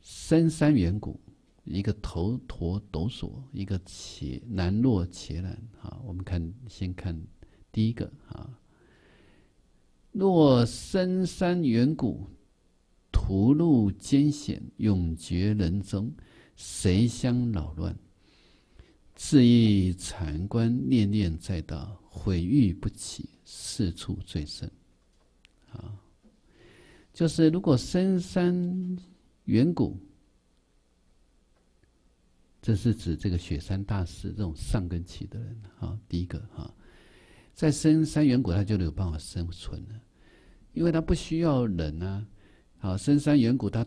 深山远谷。一个头陀抖擞，一个且难若且然。啊。我们看，先看第一个啊。若深山远谷，途路艰险，永绝人踪，谁相扰乱？自意禅观，念念在道，毁誉不起，四处最深。啊，就是如果深山远谷。这是指这个雪山大士这种上根器的人啊，第一个啊，在深山远古他就有办法生存了，因为他不需要人呐，啊，深山远古他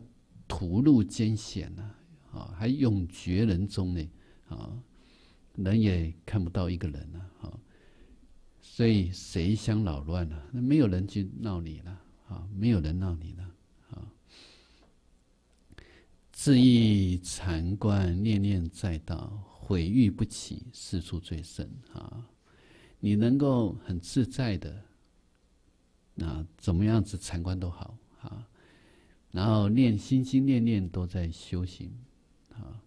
途路艰险呐，啊，还永绝人踪呢，啊，人也看不到一个人了，啊，所以谁想扰乱呢？那没有人去闹你了，啊，没有人闹你了。自意禅观，念念在道，毁誉不起，事出最深啊！你能够很自在的啊，怎么样子参观都好啊，然后念心心念念都在修行啊，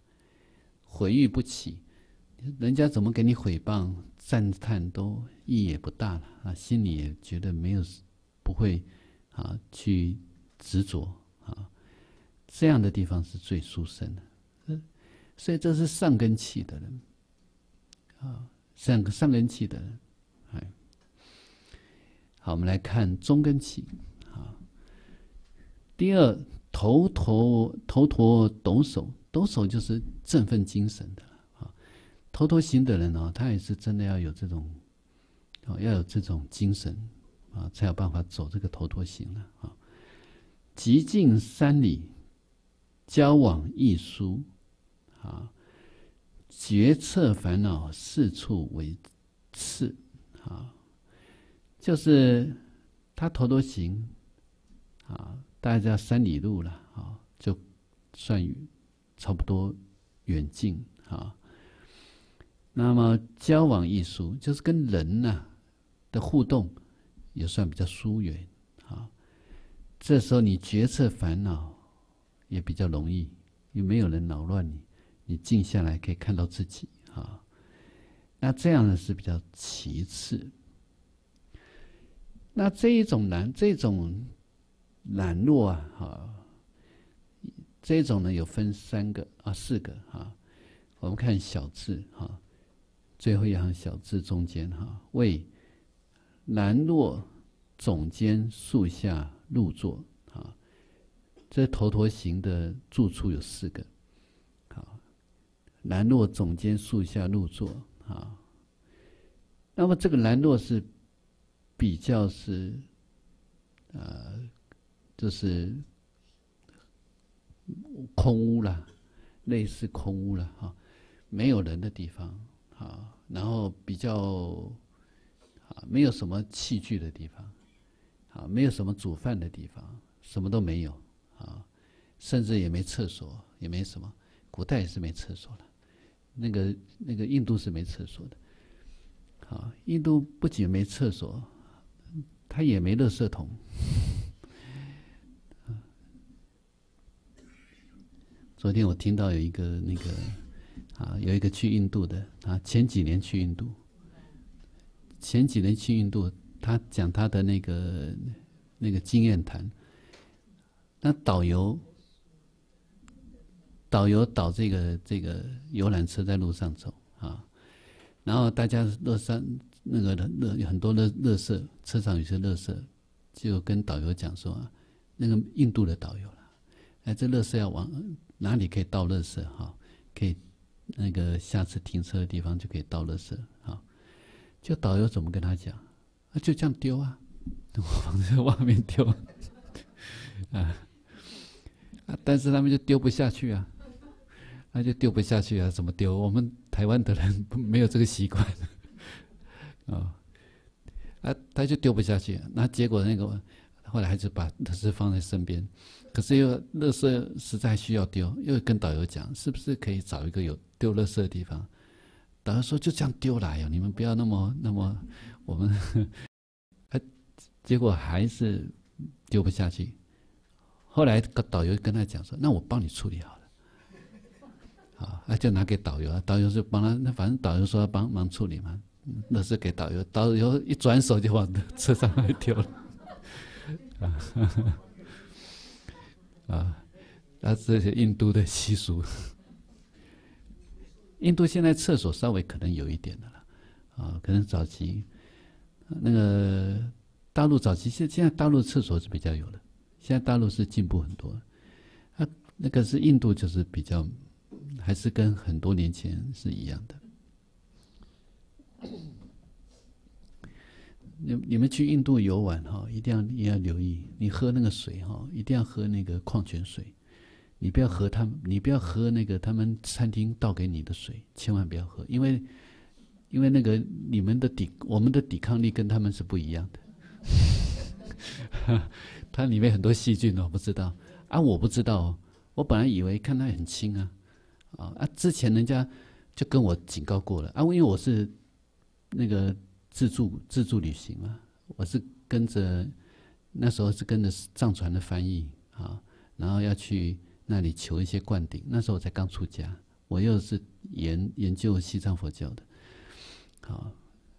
毁誉不起，人家怎么给你毁谤赞叹都意义也不大了啊，心里也觉得没有，不会啊去执着。这样的地方是最殊胜的，所以这是上根器的人，啊，上上根器的人，哎，好，我们来看中根器，啊，第二，头陀头陀抖擞，抖擞就是振奋精神的，啊，头陀行的人呢，他也是真的要有这种，要有这种精神啊，才有办法走这个头陀行了，啊，极尽三里。交往一书，啊，决策烦恼四处为次，啊，就是他头都行，啊，大家三里路了，啊，就算差不多远近，啊。那么交往一书就是跟人呢的互动也算比较疏远，啊，这时候你决策烦恼。也比较容易，又没有人扰乱你，你静下来可以看到自己啊。那这样呢是比较其次。那这一种难，这种懒惰啊，哈，这种呢有分三个啊四个啊。我们看小字哈，最后一行小字中间哈，为难若总监树下入座。这头陀行的住处有四个，好，兰若总监树下入座啊。那么这个兰若是比较是，呃，就是空屋了，类似空屋了哈，没有人的地方，啊，然后比较啊，没有什么器具的地方，啊，没有什么煮饭的地方，什么都没有。啊，甚至也没厕所，也没什么。古代是没厕所了，那个那个印度是没厕所的。啊，印度不仅没厕所，他也没垃圾桶。昨天我听到有一个那个啊，有一个去印度的，啊，前几年去印度，前几年去印度，他讲他的那个那个经验谈。那导游，导游导这个这个游览车在路上走啊，然后大家乐山那个乐很多乐乐色车上有些乐色，就跟导游讲说啊，那个印度的导游了，哎，这乐色要往哪里可以倒乐色哈？可以那个下次停车的地方就可以倒乐色啊。就导游怎么跟他讲？啊，就这样丢啊，<laughs> 我放在外面丢 <laughs> 啊。但是他们就丢不下去啊，<laughs> 那就丢不下去啊！怎么丢？我们台湾的人 <laughs> 没有这个习惯，啊，<laughs> 啊，他就丢不下去。那结果那个后来还是把垃是放在身边，可是又乐色实在需要丢，又跟导游讲，是不是可以找一个有丢乐色的地方？导游说就这样丢来哦，你们不要那么那么，我们，啊，结果还是丢不下去。后来导游跟他讲说：“那我帮你处理好了，啊，那就拿给导游啊，导游就帮他，那反正导游说帮忙处理嘛，那是给导游。导游一转手就往车上来丢了，<laughs> 啊，啊，那这是印度的习俗。印度现在厕所稍微可能有一点的了，啊，可能早期，那个大陆早期，现现在大陆厕所是比较有的。”现在大陆是进步很多，啊，那个是印度就是比较，还是跟很多年前是一样的。你你们去印度游玩哈，一定要也要留意，你喝那个水哈，一定要喝那个矿泉水，你不要喝他们，你不要喝那个他们餐厅倒给你的水，千万不要喝，因为因为那个你们的抵我们的抵抗力跟他们是不一样的。<laughs> 它里面很多细菌哦，不知道啊？我不知道，我本来以为看它很轻啊，啊啊！之前人家就跟我警告过了啊，因为我是那个自助自助旅行嘛，我是跟着那时候是跟着藏传的翻译啊，然后要去那里求一些灌顶。那时候我才刚出家，我又是研研究西藏佛教的，好，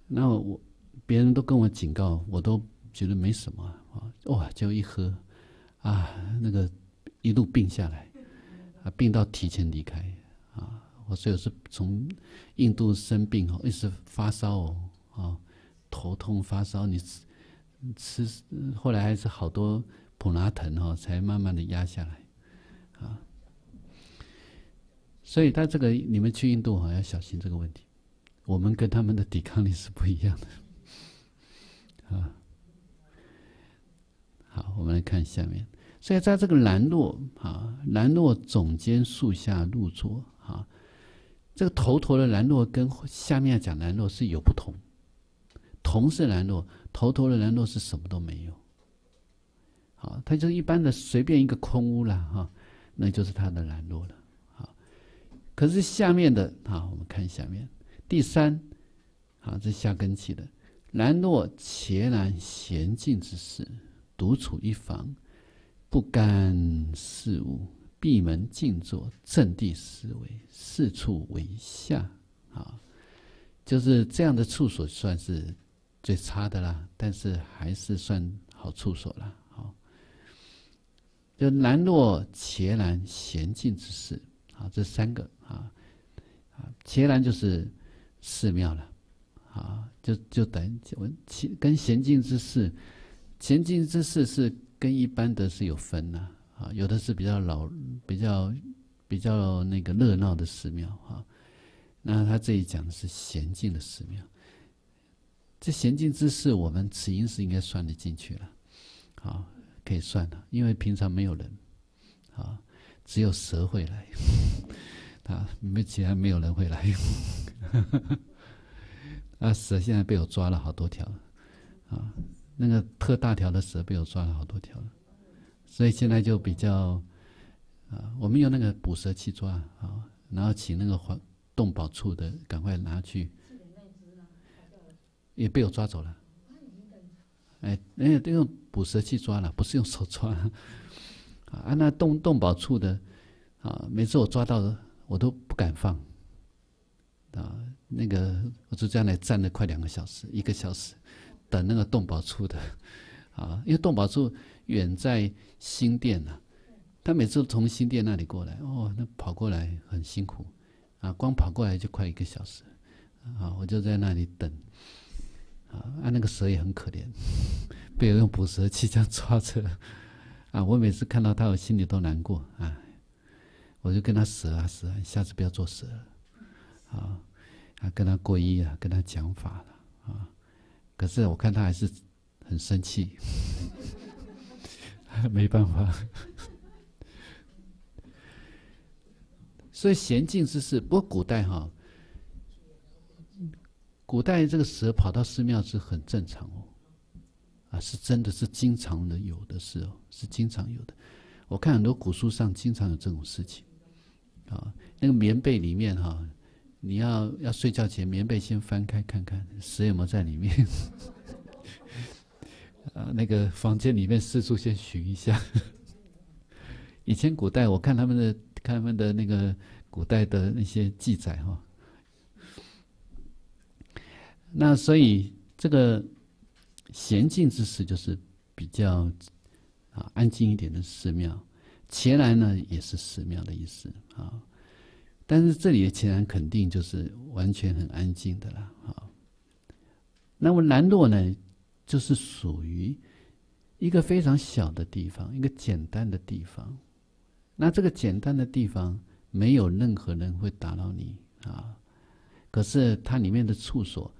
那我别人都跟我警告，我都。觉得没什么啊！哇，就一喝，啊，那个一路病下来，啊，病到提前离开啊！我最后是从印度生病哦，一直发烧哦，啊，头痛发烧，你吃后来还是好多普拉疼哦，才慢慢的压下来啊。所以他这个你们去印度哦要小心这个问题，我们跟他们的抵抗力是不一样的啊。好，我们来看下面。所以，在这个兰若啊，兰若总监树下入座啊，这个头陀的兰若跟下面讲兰若是有不同。同是兰若，头陀的兰若是什么都没有。好，它就一般的随便一个空屋了哈，那就是它的兰若了。好，可是下面的啊，我们看下面第三，好，这下根器的兰若，伽然娴静之事。独处一房，不干事物，闭门静坐，镇地思维，四处为下，啊，就是这样的处所算是最差的啦。但是还是算好处所了，好。就南落伽蓝娴静之事，啊，这三个啊，啊，伽蓝就是寺庙了，啊，就就等于我跟娴静之事。前静之事是跟一般的是有分的啊，有的是比较老、比较、比较那个热闹的寺庙啊，那他这里讲的是闲静的寺庙。这闲静之事，我们慈音寺应该算得进去了，好，可以算了，因为平常没有人，啊，只有蛇会来，<laughs> 啊，没，竟然没有人会来，<laughs> 啊，蛇现在被我抓了好多条，啊。那个特大条的蛇被我抓了好多条了，所以现在就比较，啊，我们用那个捕蛇器抓啊，然后请那个黄动保处的赶快拿去，也被我抓走了。哎，人家都用捕蛇器抓了，不是用手抓。啊，那动动保处的啊，每次我抓到的我都不敢放，啊，那个我就这样来站了快两个小时，一个小时。等那个洞宝处的，<laughs> 啊，因为洞宝处远在新店呐，他每次从新店那里过来，哦，那跑过来很辛苦，啊，光跑过来就快一个小时，啊，我就在那里等，啊，那个蛇也很可怜，<laughs> 被人用捕蛇器这样抓着，啊，我每次看到他，我心里都难过啊，我就跟他蛇啊蛇，啊，下次不要做蛇，了，啊，啊跟他过意啊，跟他讲法了，啊。可是我看他还是很生气，<laughs> 没办法。所以娴静之事，不过古代哈，古代这个蛇跑到寺庙是很正常哦，啊，是真的是经常的有的事哦，是经常有的。我看很多古书上经常有这种事情，啊，那个棉被里面哈。你要要睡觉前，棉被先翻开看看，屎有没有在里面？<laughs> 啊，那个房间里面四处先寻一下。以前古代，我看他们的看他们的那个古代的那些记载哈。那所以这个“娴静之寺”就是比较啊安静一点的寺庙，“前来”呢也是寺庙的意思啊。但是这里的情人肯定就是完全很安静的了啊。那么南洛呢，就是属于一个非常小的地方，一个简单的地方。那这个简单的地方，没有任何人会打扰你啊。可是它里面的处所，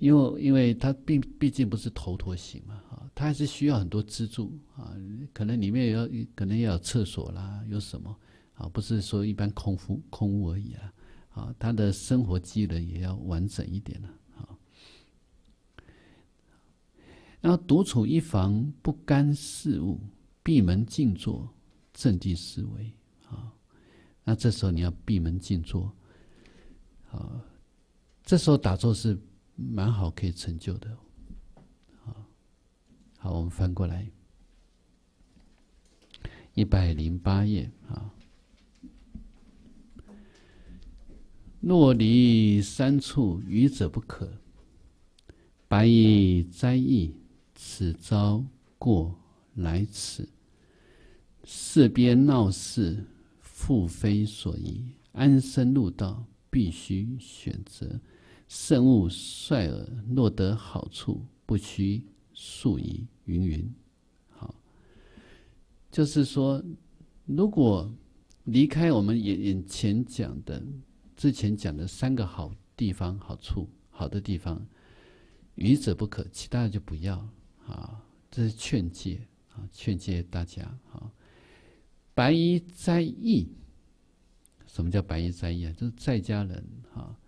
因为因为它并毕竟不是头陀型嘛啊，它还是需要很多支柱啊，可能里面要可能要有厕所啦，有什么？啊，不是说一般空腹空物而已啊！啊，他的生活技能也要完整一点了啊。然后独处一房，不干事务，闭门静坐，镇定思维啊。那这时候你要闭门静坐，啊，这时候打坐是蛮好可以成就的，啊。好，我们翻过来一百零八页啊。若离三处愚者不可，白以灾易此招过来此，四边闹事复非所宜，安身入道必须选择，慎勿率尔。若得好处，不须数疑。云云，好，就是说，如果离开我们眼眼前讲的。之前讲的三个好地方、好处、好的地方，愚者不可，其他的就不要啊。这是劝诫啊，劝诫大家啊。白衣斋役，什么叫白衣斋役啊？就是在家人啊。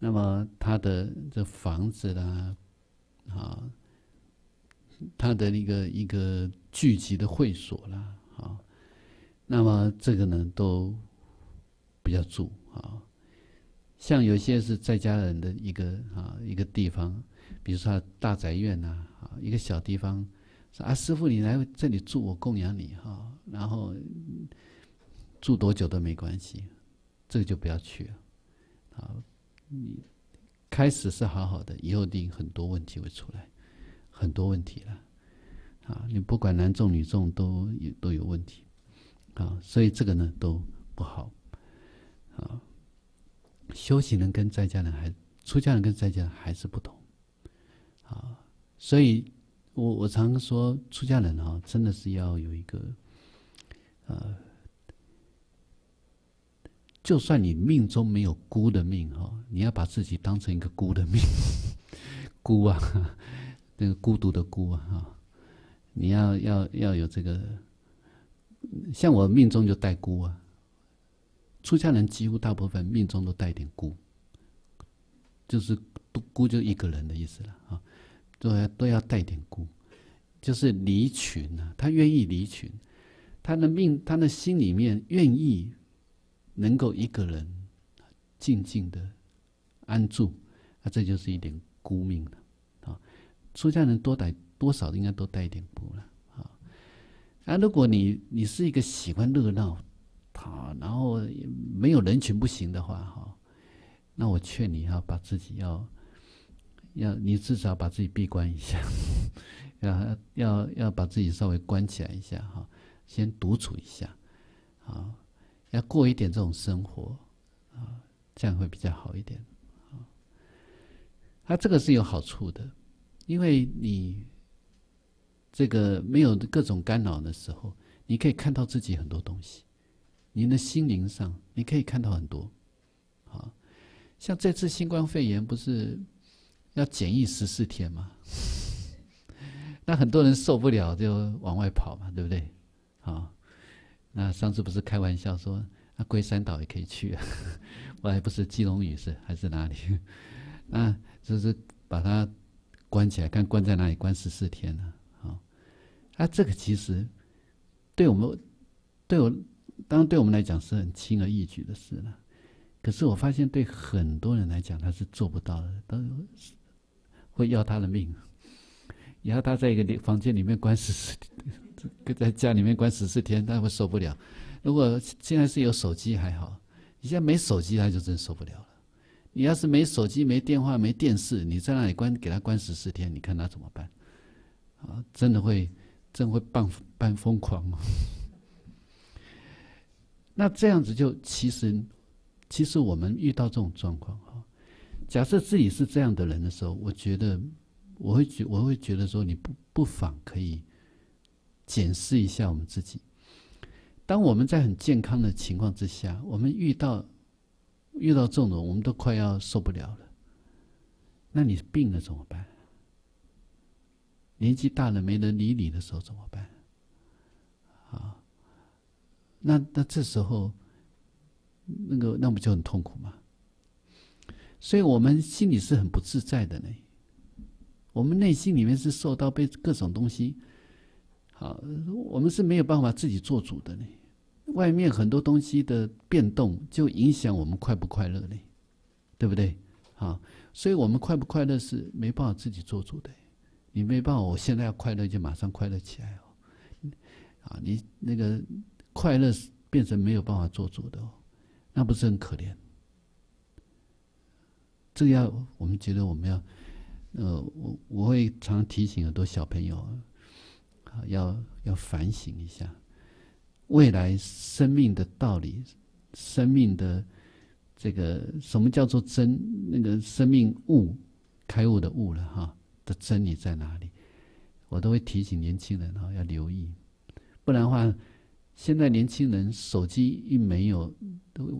那么他的这房子啦，啊，他的一个一个聚集的会所啦，啊，那么这个呢都比较住。啊，像有些是在家人的一个啊一个地方，比如说大宅院呐啊，一个小地方，啊师傅你来这里住我供养你哈，然后住多久都没关系，这个就不要去了，啊，你开始是好好的，以后定很多问题会出来，很多问题了，啊，你不管男众女众都有都有问题，啊，所以这个呢都不好。啊，修行人跟在家人还出家人跟在家人还是不同啊，所以我我常说出家人啊，真的是要有一个呃，就算你命中没有孤的命啊，你要把自己当成一个孤的命，<laughs> 孤啊，<laughs> 那个孤独的孤啊，你要要要有这个，像我命中就带孤啊。出家人几乎大部分命中都带点孤，就是孤就一个人的意思了啊，都要都要带点孤，就是离群啊，他愿意离群，他的命他的心里面愿意能够一个人静静的安住，那这就是一点孤命了啊。出家人多带多少应该都带一点孤了啊，啊，如果你你是一个喜欢热闹。好，然后没有人群不行的话，哈，那我劝你哈，把自己要要你至少把自己闭关一下，<laughs> 要要要把自己稍微关起来一下，哈，先独处一下，啊，要过一点这种生活，啊，这样会比较好一点，啊，它这个是有好处的，因为你这个没有各种干扰的时候，你可以看到自己很多东西。您的心灵上，你可以看到很多，好，像这次新冠肺炎不是要检疫十四天吗？<laughs> 那很多人受不了，就往外跑嘛，对不对？好，那上次不是开玩笑说，那龟山岛也可以去，啊，<laughs> 我还不是基隆屿是还是哪里？那 <laughs> 就是把它关起来，看关在哪里，关十四天呢？好，那这个其实对我们，对我。当然，对我们来讲是很轻而易举的事了。可是我发现，对很多人来讲，他是做不到的，都会要他的命。然后他在一个房间里面关十四，天，在家里面关十四天，他会受不了。如果现在是有手机还好，你现在没手机，他就真受不了了。你要是没手机、没电话、没电视，你在那里关给他关十四天，你看他怎么办？啊，真的会，真会半半疯狂那这样子就其实，其实我们遇到这种状况哈，假设自己是这样的人的时候，我觉得我会觉我会觉得说你不不妨可以检视一下我们自己。当我们在很健康的情况之下，我们遇到遇到这种我们都快要受不了了，那你病了怎么办？年纪大了没人理你的时候怎么办？啊？那那这时候，那个那不就很痛苦吗？所以我们心里是很不自在的呢。我们内心里面是受到被各种东西，好，我们是没有办法自己做主的呢。外面很多东西的变动就影响我们快不快乐呢，对不对？好，所以我们快不快乐是没办法自己做主的。你没办法，我现在要快乐就马上快乐起来哦，啊，你那个。快乐是变成没有办法做主的哦，那不是很可怜？这个要我们觉得我们要，呃，我我会常提醒很多小朋友，啊，要要反省一下未来生命的道理，生命的这个什么叫做真？那个生命悟开悟的悟了哈的真理在哪里？我都会提醒年轻人啊，要留意，不然的话。现在年轻人手机一没有，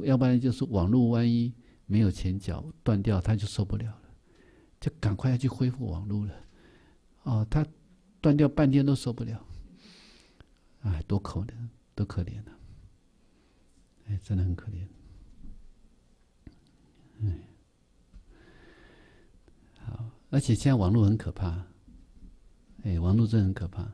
要不然就是网络万一没有前脚断掉，他就受不了了，就赶快要去恢复网络了。哦，他断掉半天都受不了，哎，多可怜，多可怜啊！哎，真的很可怜。哎，好，而且现在网络很可怕，哎，网络真的很可怕，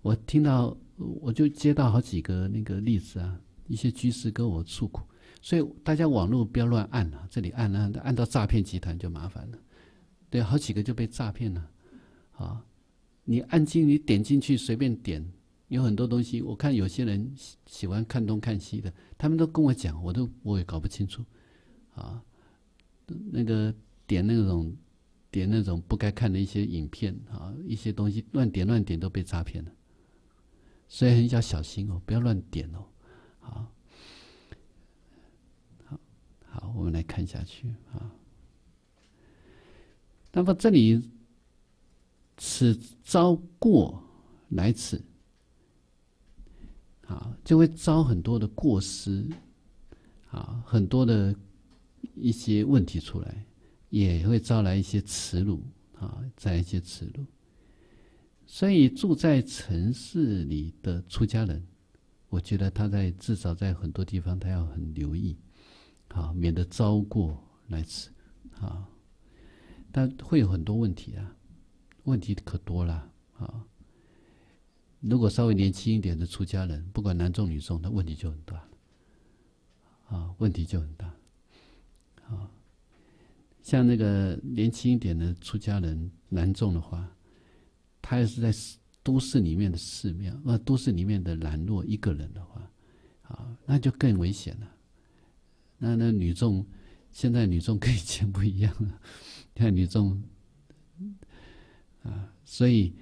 我听到。我就接到好几个那个例子啊，一些居士跟我诉苦，所以大家网络不要乱按啊，这里按按按到诈骗集团就麻烦了，对，好几个就被诈骗了，啊，你按进你点进去随便点，有很多东西，我看有些人喜喜欢看东看西的，他们都跟我讲，我都我也搞不清楚，啊，那个点那种点那种不该看的一些影片啊，一些东西乱点乱点都被诈骗了。所以很要小心哦，不要乱点哦。好，好，好，我们来看下去啊。那么这里，此招过来此，啊，就会招很多的过失，啊，很多的一些问题出来，也会招来一些耻辱啊，招一些耻辱。所以住在城市里的出家人，我觉得他在至少在很多地方他要很留意，好，免得招过来吃，啊，但会有很多问题啊，问题可多了啊。如果稍微年轻一点的出家人，不管男众女众，那问题就很大，啊，问题就很大，啊，像那个年轻一点的出家人男众的话。他也是在都市里面的寺庙，那都市里面的兰若一个人的话，啊，那就更危险了。那那女众，现在女众跟以前不一样了，你看女众，啊，所以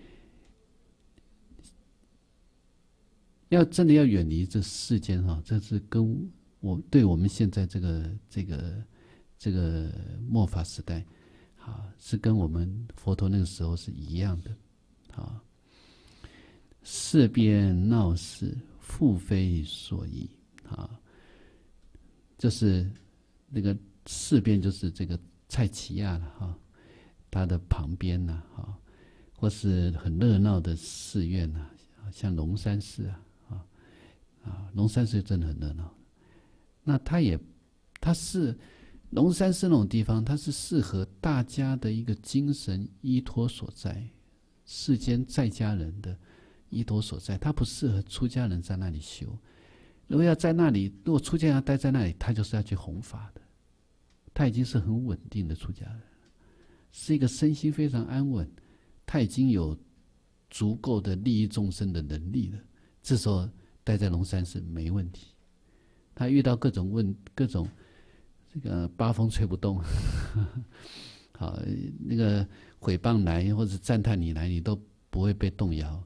要真的要远离这世间啊，这是跟我对我们现在这个这个这个末法时代，啊，是跟我们佛陀那个时候是一样的。啊，事边闹市，复非所宜。啊，就是那个事边，就是这个蔡奇亚了哈。他的旁边呢，哈，或是很热闹的寺院呢，啊，像龙山寺啊，啊，啊，龙山寺真的很热闹。那他也，他是龙山寺那种地方，它是适合大家的一个精神依托所在。世间在家人的依托所在，他不适合出家人在那里修。如果要在那里，如果出家要待在那里，他就是要去弘法的。他已经是很稳定的出家人，是一个身心非常安稳，他已经有足够的利益众生的能力了。这时候待在龙山是没问题。他遇到各种问，各种这个八风吹不动，<laughs> 好那个。毁谤来或者赞叹你来，你都不会被动摇，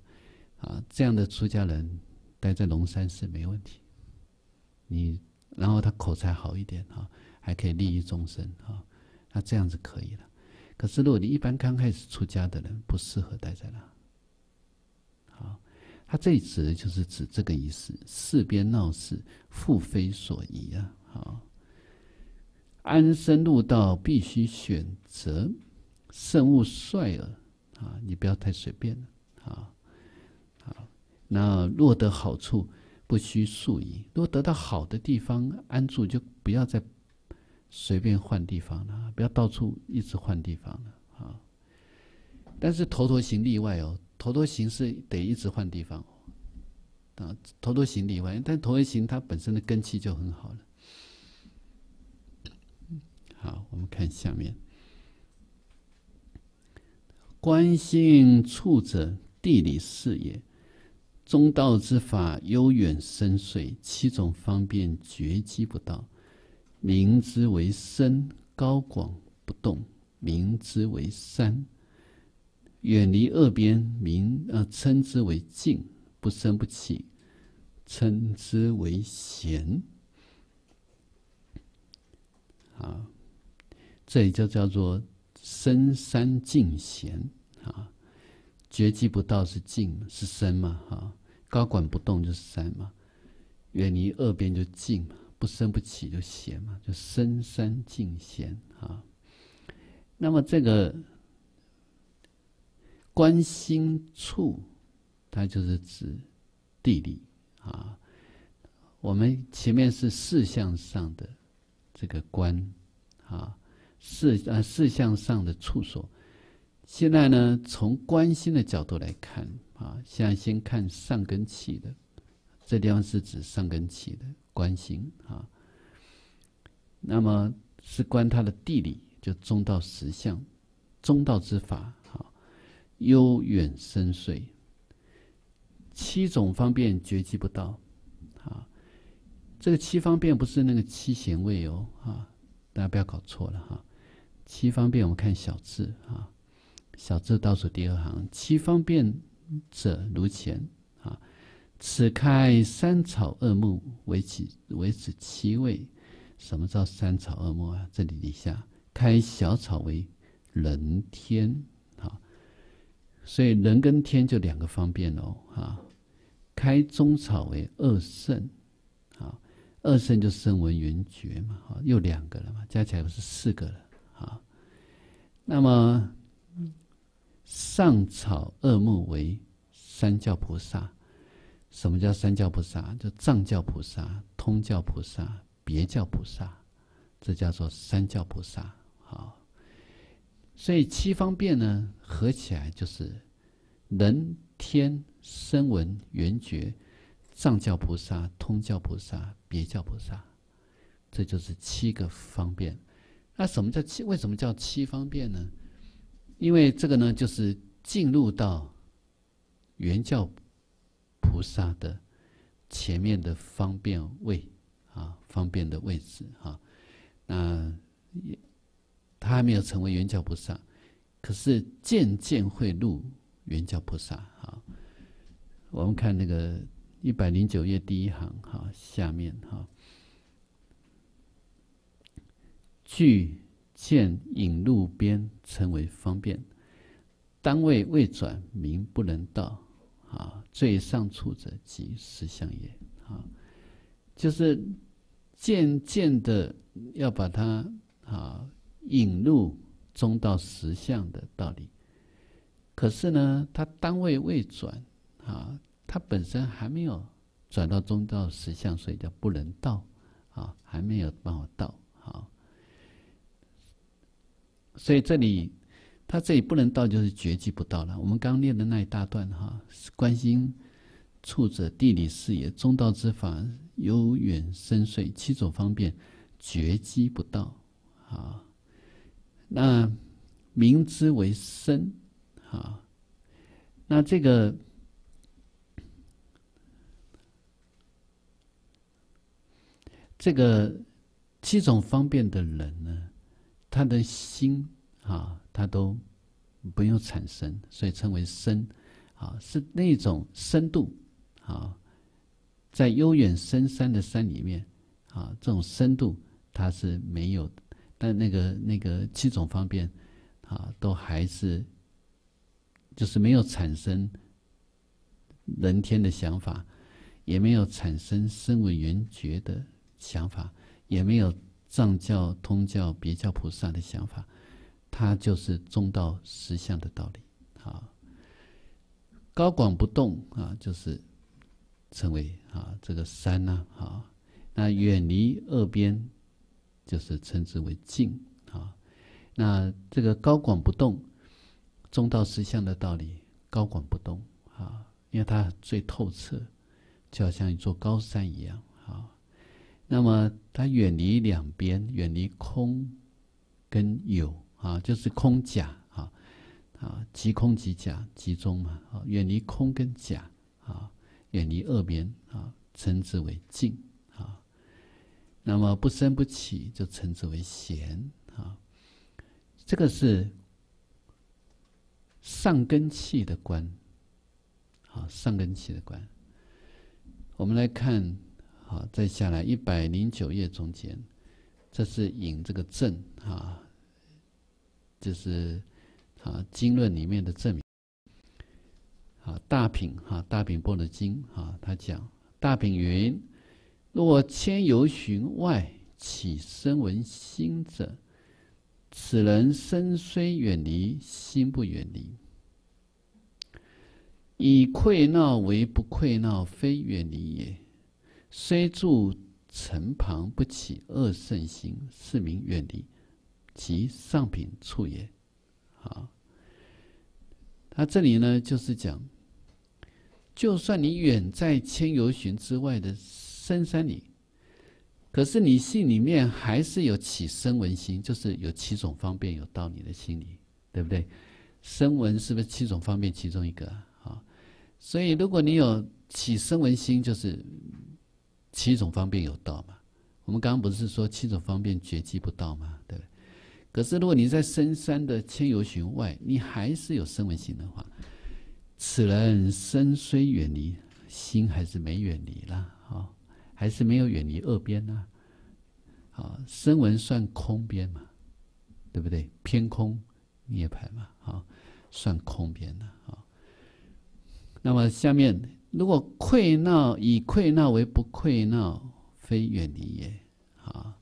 啊，这样的出家人待在龙山是没问题。你然后他口才好一点啊，还可以利益众生啊，那这样子可以了。可是如果你一般刚开始出家的人，不适合待在哪。好，他这里指的就是指这个意思：四边闹事，父非所宜啊。好，安身入道必须选择。圣物率尔，啊，你不要太随便了，啊，啊，那若得好处，不须数矣。如果得到好的地方安住，就不要再随便换地方了，不要到处一直换地方了，啊。但是头陀行例外哦，头陀行是得一直换地方，啊，头陀行例外，但头陀行它本身的根气就很好了。好，我们看下面。观心处者，地理事也。中道之法，悠远深邃。七种方便，绝迹不到。明之为深，高广不动；明之为山，远离二边。明啊，称之为静，不生不起，称之为闲。啊，这里就叫做。深山静闲啊，绝迹不到是静是深嘛？哈，高管不动就是山嘛，远离恶边就静嘛，不生不起就闲嘛，就深山静闲啊。那么这个关心处，它就是指地理啊。我们前面是事项上的这个观啊。四啊四项上的处所，现在呢，从观心的角度来看啊，现在先看上根气的，这地方是指上根气的观心啊。那么是观他的地理，就中道实相，中道之法，啊，悠远深邃，七种方便觉迹不到，啊，这个七方便不是那个七贤位哦，啊，大家不要搞错了哈。七方便，我们看小字啊，小字倒数第二行，七方便者如前啊。此开三草二木，为其为此七位。什么叫三草二木啊？这里底下开小草为人天，啊，所以人跟天就两个方便哦，哈。开中草为二肾，好，二肾就生文元厥嘛，好，又两个了嘛，加起来不是四个了。那么，上草恶木为三教菩萨。什么叫三教菩萨？就藏教菩萨、通教菩萨、别教菩萨，这叫做三教菩萨。好，所以七方便呢，合起来就是人、天、声闻、缘觉、藏教菩萨、通教菩萨、别教菩萨，这就是七个方便。那什么叫七？为什么叫七方便呢？因为这个呢，就是进入到原教菩萨的前面的方便位啊，方便的位置啊。那他还没有成为原教菩萨，可是渐渐会入原教菩萨啊。我们看那个一百零九页第一行哈，下面哈。具见引入边，称为方便。单位未转，名不能到。啊，最上处者即实相也。啊，就是渐渐的要把它啊引入中道实相的道理。可是呢，它单位未转，啊，它本身还没有转到中道实相，所以叫不能到。啊，还没有办法到。好。所以这里，他这里不能到，就是绝迹不到了。我们刚念的那一大段哈，关心处者地理事野，中道之法悠远深邃，七种方便绝迹不到啊。那明之为深啊，那这个这个七种方便的人呢？他的心啊，他都不用产生，所以称为深啊，是那种深度啊，在幽远深山的山里面啊，这种深度它是没有，但那个那个七种方便啊，都还是就是没有产生人天的想法，也没有产生身为缘觉的想法，也没有。藏教、通教、别教菩萨的想法，它就是中道实相的道理。啊。高广不动啊，就是称为啊这个山呐啊。那远离恶边，就是称之为静啊。那这个高广不动，中道实相的道理，高广不动啊，因为它最透彻，就好像一座高山一样。那么它远离两边，远离空跟有啊，就是空假啊，啊，即空即假即中嘛，啊，远离空跟假啊，远离二边啊，称之为静啊。那么不生不起就称之为闲啊，这个是上根气的观，好，上根气的观，我们来看。好，再下来一百零九页中间，这是引这个证啊，就是啊经论里面的证明。好，大品哈大品般的经啊，他讲大品云：若千由寻外起身闻心者，此人身虽远离心不远离，以愧闹为不愧闹，非远离也。虽住城旁，不起恶圣心，是名远离其上品处也。啊，他这里呢，就是讲，就算你远在千由寻之外的深山里，可是你心里面还是有起声闻心，就是有七种方便有到你的心里，对不对？声闻是不是七种方便其中一个啊？所以，如果你有起声闻心，就是。七种方便有道嘛？我们刚刚不是说七种方便绝迹不到嘛？对不对？可是如果你在深山的千游寻外，你还是有声闻心的话，此人身虽远离，心还是没远离了啊，还是没有远离恶边呐。啊，声闻算空边嘛，对不对？偏空涅盘嘛，啊，算空边的啊。那么下面。如果愧闹以愧闹为不愧闹，非远离也，啊，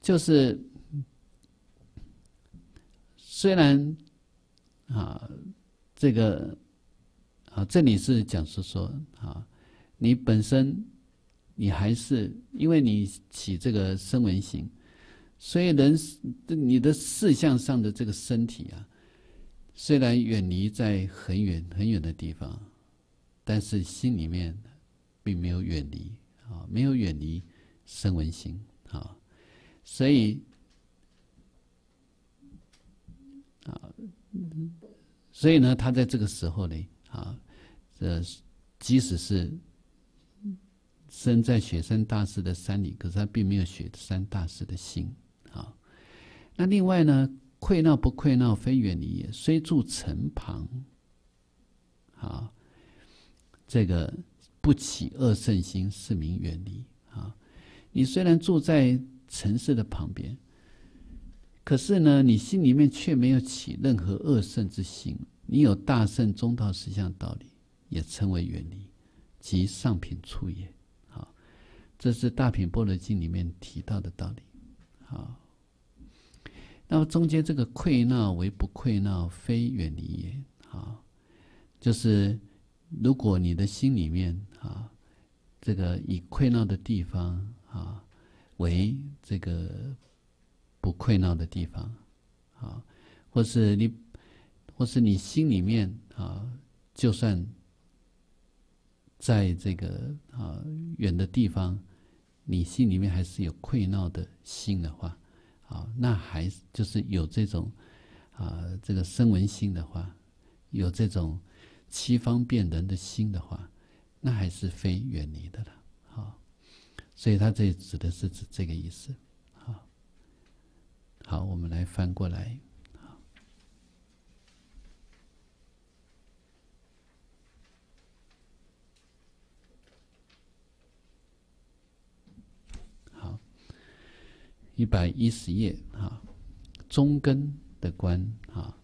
就是虽然啊，这个啊，这里是讲是说啊，你本身你还是因为你起这个声闻行，所以人你的视象上的这个身体啊，虽然远离在很远很远的地方。但是心里面，并没有远离啊，没有远离生闻心啊，所以啊，所以呢，他在这个时候呢啊，这即使是生在雪山大师的山里，可是他并没有雪山大师的心啊。那另外呢，愧闹不愧闹，非远离也，虽住城旁啊。这个不起恶胜心，是名远离啊！你虽然住在城市的旁边，可是呢，你心里面却没有起任何恶胜之心。你有大圣中道实相道理，也称为远离，即上品处也。好，这是《大品般若经》里面提到的道理。好，那么中间这个愧闹为不愧闹，非远离也。好，就是。如果你的心里面啊，这个以困闹的地方啊为这个不困闹的地方啊，或是你或是你心里面啊，就算在这个啊远的地方，你心里面还是有愧闹的心的话，啊，那还就是有这种啊这个生闻心的话，有这种。七方便人的心的话，那还是非远离的了。好，所以他这指的是指这个意思。好，好，我们来翻过来。好，一百一十页啊，中根的观啊。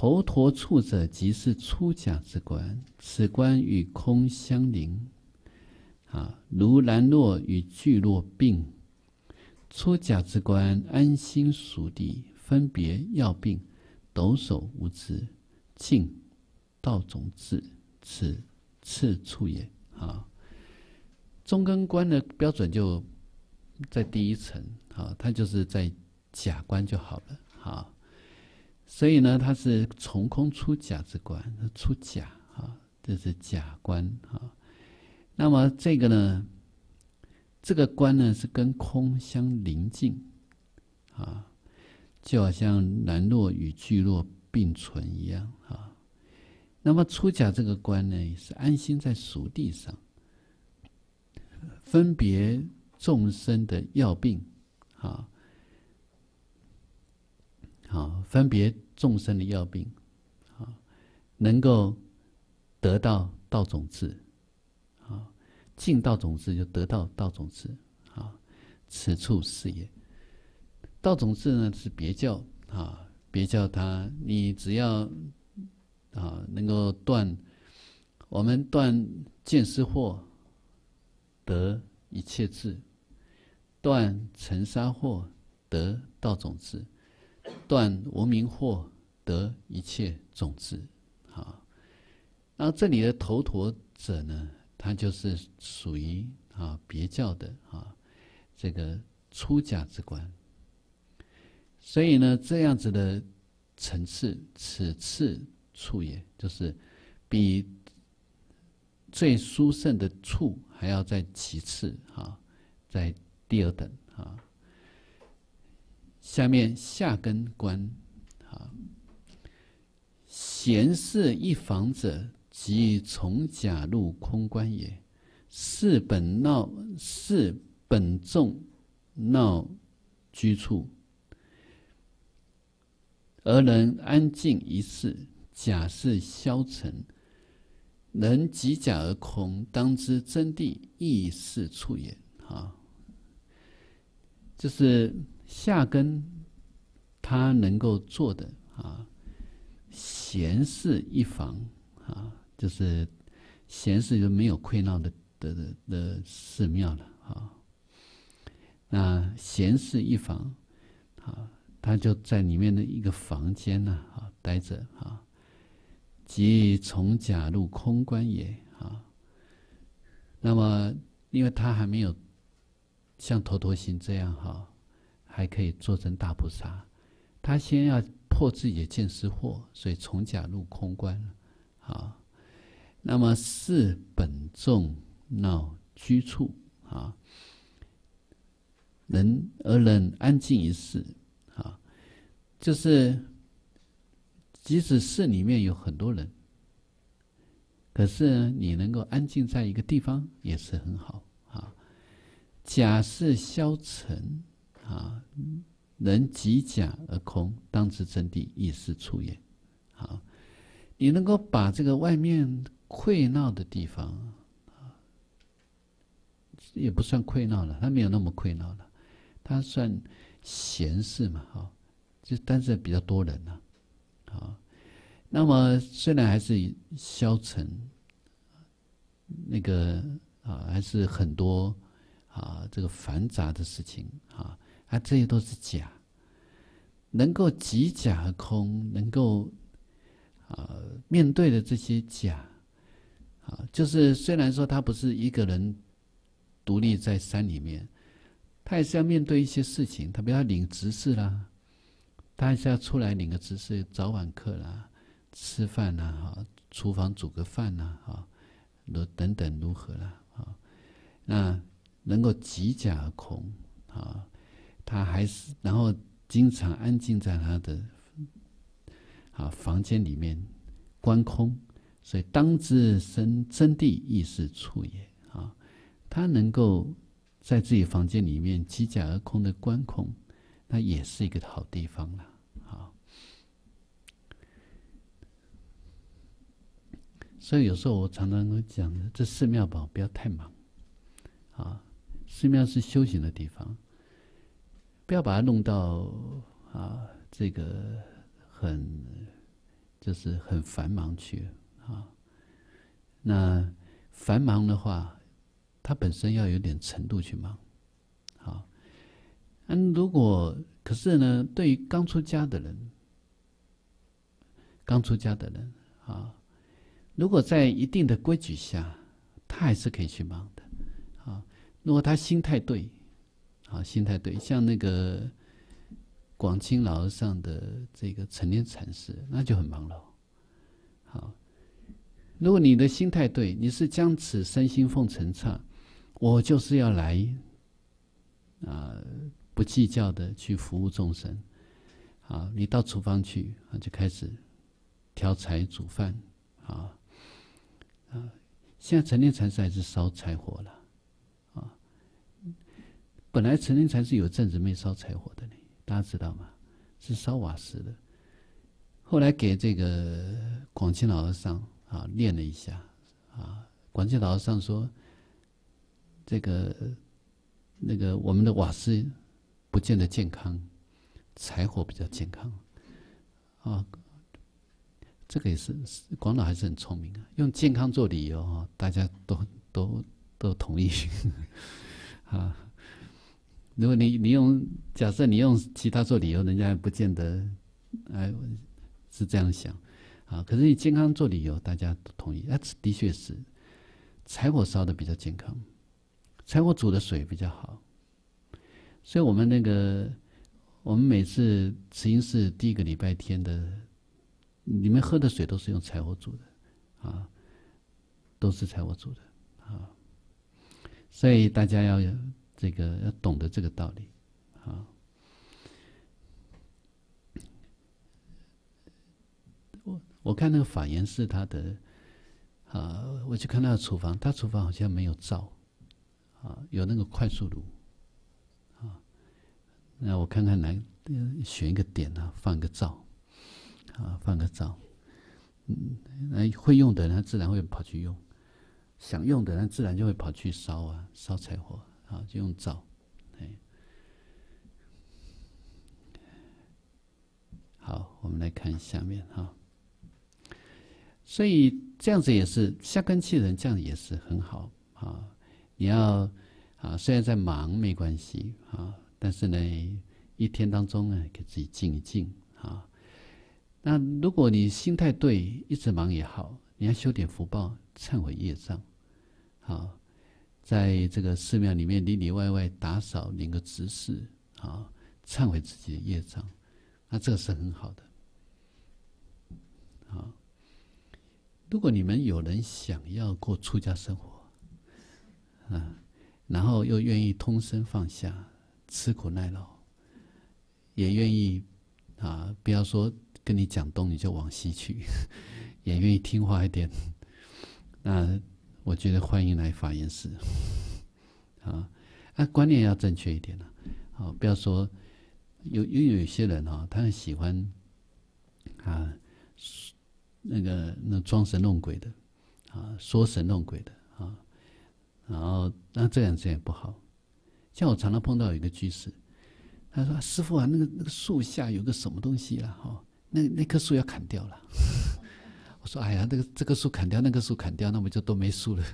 头陀处者，即是出假之观。此观与空相邻，啊，如兰若与聚落并。出假之观，安心属地，分别药病，抖擞无知，静道总智，此次处也。啊，中根观的标准就在第一层，啊，它就是在假观就好了，啊。所以呢，它是从空出假之观，出假啊，这是假观啊。那么这个呢，这个观呢是跟空相邻近啊，就好像南落与聚落并存一样啊。那么出假这个观呢，是安心在熟地上，分别众生的药病啊。啊，分别众生的药病，啊，能够得到道种子，啊，尽道种子就得到道种子，啊，此处是也。道种子呢是别教啊，别教他，你只要啊能够断，我们断见思惑得一切智，断尘沙惑得道种子。断无明惑，得一切种子。啊，那这里的头陀者呢，他就是属于啊别教的啊这个出家之观。所以呢，这样子的层次，此次处也就是比最殊胜的处还要在其次啊，在第二等啊。下面下根观，啊，闲事一房者，即从假入空观也。是本闹，是本众闹居处，而能安静一事，假事消沉，能即假而空，当知真谛亦是处也。啊，就是。下根，他能够做的啊，闲事一房啊，就是闲事就没有亏闹的的的的寺庙了啊。那闲事一房，啊，他就在里面的一个房间呢啊，待着啊，即从假入空观也啊。那么，因为他还没有像坨陀行这样哈。还可以做成大菩萨，他先要破自己的见思惑，所以从假入空观了。那么是本众闹居处啊，人而能安静一世啊，就是即使市里面有很多人，可是你能够安静在一个地方也是很好啊。假是消沉。啊，人即假而空，当知真谛亦是出也。好，你能够把这个外面溃闹的地方也不算溃闹了，他没有那么溃闹了，他算闲事嘛，哈，就但是比较多人了，好，那么虽然还是消沉，那个啊，还是很多啊，这个繁杂的事情啊。啊，这些都是假。能够即假而空，能够，呃，面对的这些假，啊，就是虽然说他不是一个人独立在山里面，他也是要面对一些事情。他不要领执事啦，他还是要出来领个执事，早晚课啦，吃饭啦，哈，厨房煮个饭啦，啊，如等等如何啦，啊？那能够即假而空，啊。他还是，然后经常安静在他的啊房间里面观空，所以当知身真谛亦是处也啊。他能够在自己房间里面机假而空的观空，那也是一个好地方了啊。所以有时候我常常会讲这寺庙宝不要太忙啊，寺庙是修行的地方。不要把它弄到啊，这个很就是很繁忙去啊。那繁忙的话，他本身要有点程度去忙，好。嗯，如果可是呢，对于刚出家的人，刚出家的人啊，如果在一定的规矩下，他还是可以去忙的啊。如果他心态对。好，心态对，像那个广清老和尚的这个成年禅师，那就很忙了。好，如果你的心态对，你是将此身心奉承唱，我就是要来啊，不计较的去服务众生。好，你到厨房去啊，就开始挑柴煮饭。啊啊，现在成年禅师还是烧柴火了。本来曾经才是有阵子没烧柴火的呢，大家知道吗？是烧瓦斯的。后来给这个广清老和尚啊练了一下啊，广清老和尚说：“这个那个我们的瓦斯不见得健康，柴火比较健康。”啊，这个也是广老还是很聪明啊，用健康做理由啊，大家都都都同意 <laughs> 啊。如果你你用假设你用其他做理由，人家也不见得，哎，是这样想，啊，可是你健康做理由，大家都同意，那的确是，柴火烧的比较健康，柴火煮的水比较好，所以我们那个我们每次慈云寺第一个礼拜天的，你们喝的水都是用柴火煮的，啊，都是柴火煮的，啊，所以大家要有。这个要懂得这个道理，啊。我我看那个法言是他的，啊，我就看他的厨房，他厨房好像没有灶，啊，有那个快速炉，啊，那我看看来选一个点啊，放个灶，啊，放个灶，嗯，那会用的人自然会跑去用，想用的人自然就会跑去烧啊，烧柴火。好，就用早，哎，好，我们来看下面哈。所以这样子也是，下根器人这样也是很好啊。你要啊，虽然在忙没关系啊，但是呢，一天当中呢，给自己静一静啊。那如果你心态对，一直忙也好，你要修点福报，忏悔业障，好。在这个寺庙里面，里里外外打扫，领个执事，啊，忏悔自己的业障，那这个是很好的。好，如果你们有人想要过出家生活，啊，然后又愿意通身放下，吃苦耐劳，也愿意，啊，不要说跟你讲东你就往西去，<laughs> 也愿意听话一点，那。我觉得欢迎来发言室，啊，<laughs> 啊，观念要正确一点了，好，不要说有，因为有些人啊，他很喜欢啊，那个那装神弄鬼的，啊，说神弄鬼的啊，然后那这样子也不好。像我常常碰到一个居士，他说：“师傅啊，那个那个树下有个什么东西了，哦，那那棵树要砍掉了。”说：“哎呀，这个这个树砍掉，那个树砍掉，那我们就都没树了，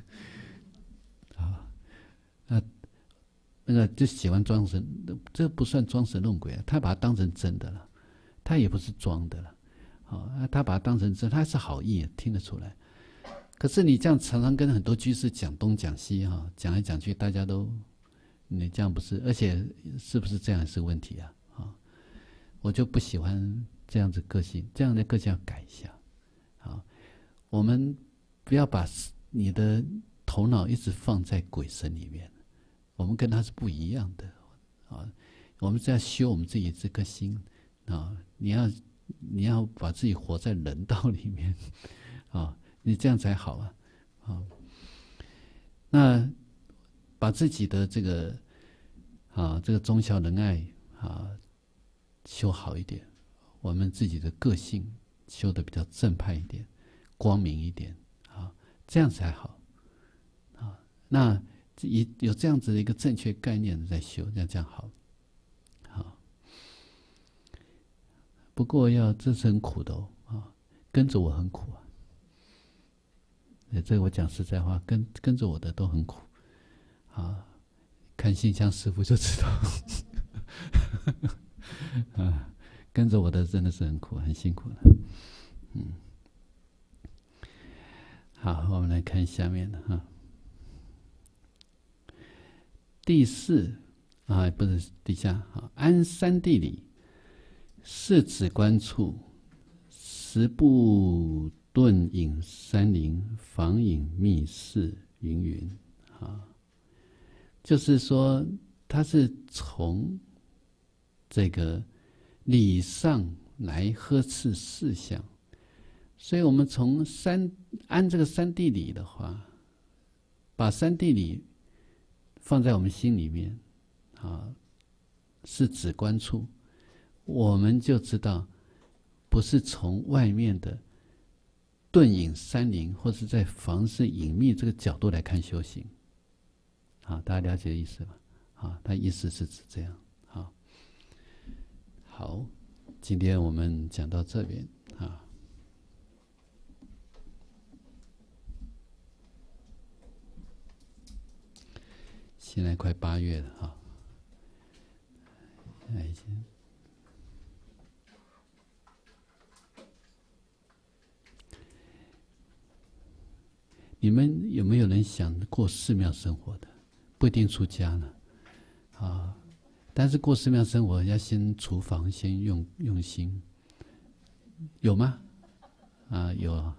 <laughs> 啊，那那个就喜欢装神，这不算装神弄鬼，他把它当成真的了，他也不是装的了，啊，他把它当成真，他是好意，听得出来。可是你这样常常跟很多居士讲东讲西，哈，讲来讲去，大家都，你这样不是，而且是不是这样是问题啊，啊，我就不喜欢这样子个性，这样的个性要改一下。”我们不要把你的头脑一直放在鬼神里面。我们跟他是不一样的啊！我们要修我们自己这颗心啊！你要你要把自己活在人道里面啊！你这样才好啊！啊！那把自己的这个啊，这个忠孝仁爱啊，修好一点，我们自己的个性修的比较正派一点。光明一点，啊，这样才好，啊，那一有这样子的一个正确概念在修，样这样好，好。不过要自很苦哦啊，跟着我很苦啊。这个、我讲实在话，跟跟着我的都很苦，啊，看信箱师傅就知道，<laughs> 啊，跟着我的真的是很苦，很辛苦的，嗯。好，我们来看下面的哈。第四啊，不是底下啊，安山地理，四指关处，十步遁隐山林，防隐密室云云啊。就是说，它是从这个礼上来呵斥四项，所以我们从山按这个三地理的话，把三地理放在我们心里面，啊，是指观处，我们就知道，不是从外面的遁隐山林或是在房事隐秘这个角度来看修行，啊，大家了解意思吧？啊，他意思是指这样。好，好，今天我们讲到这边。现在快八月了哈，你们有没有人想过寺庙生活的？不一定出家呢，啊，但是过寺庙生活要先厨房先用用心，有吗？啊，有，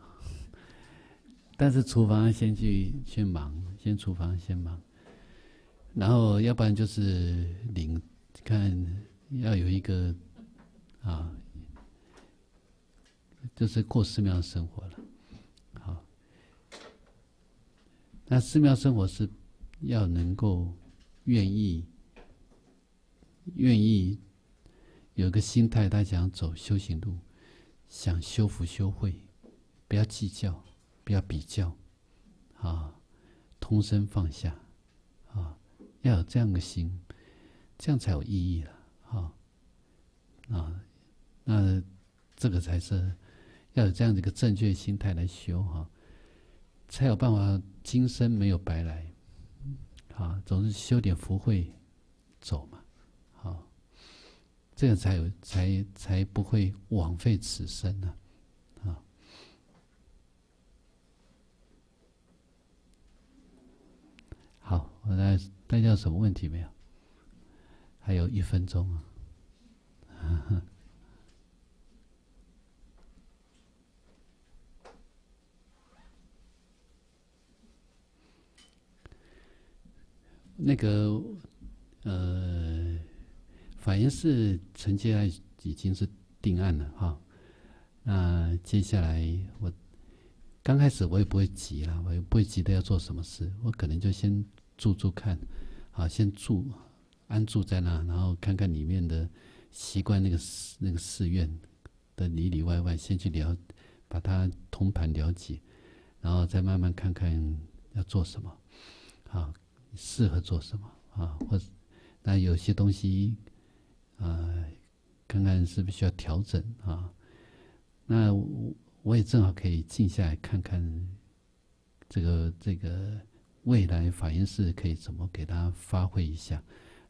但是厨房先去先忙，先厨房先忙。然后，要不然就是领看，要有一个啊，就是过寺庙生活了。好，那寺庙生活是要能够愿意、愿意有个心态，他想走修行路，想修福修慧，不要计较，不要比较，啊，通身放下。要有这样的心，这样才有意义了，哈啊，那这个才是要有这样子一个正确心态来修哈，才有办法今生没有白来，啊，总是修点福慧走嘛，好，这样才有才才不会枉费此生呢。好，我来，大家有什么问题没有？还有一分钟啊。<laughs> 那个，呃，法院是承接来已经是定案了哈，那接下来我。刚开始我也不会急啦，我也不会急着要做什么事，我可能就先住住看，啊，先住安住在那，然后看看里面的习惯那个寺那个寺院的里里外外，先去了把它通盘了解，然后再慢慢看看要做什么，啊，适合做什么啊，或那有些东西，啊，看看是不是需要调整啊，那我。我也正好可以静下来看看，这个这个未来法云寺可以怎么给他发挥一下，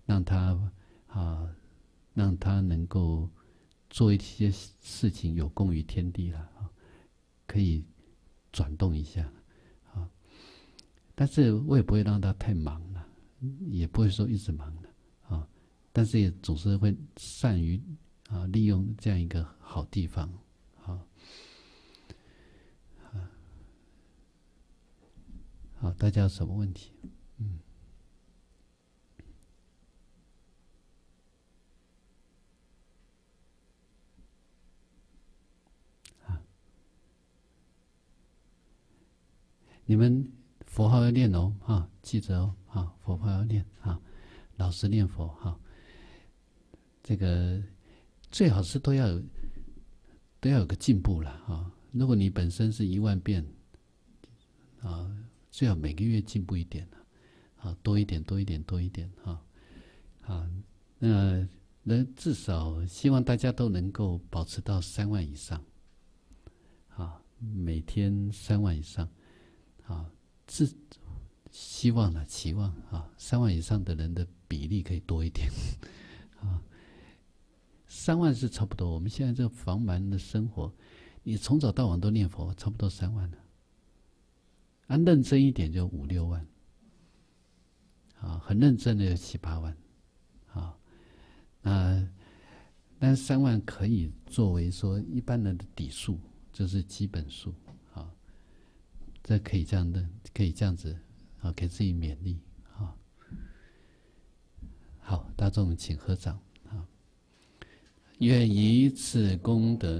让他啊，让他能够做一些事情有功于天地了啊，可以转动一下啊，但是我也不会让他太忙了，也不会说一直忙了啊，但是也总是会善于啊利用这样一个好地方。好，大家有什么问题？嗯，你们佛号要念哦，啊，记着哦，啊，佛号要念啊，老实念佛哈。这个最好是都要，都要有个进步了啊。如果你本身是一万遍，啊。最好每个月进步一点啊，多一点，多一点，多一点，哈，啊，那那至少希望大家都能够保持到三万以上，啊，每天三万以上，啊，是希望呢，期望啊，三万以上的人的比例可以多一点，<laughs> 啊，三万是差不多，我们现在这个房门的生活，你从早到晚都念佛，差不多三万了。啊，认真一点就五六万，啊，很认真的有七八万，啊，那，但是三万可以作为说一般人的底数，这是基本数，啊，这可以这样的，可以这样子，啊，给自己勉励，啊，好，大众请合掌，啊，愿以此功德。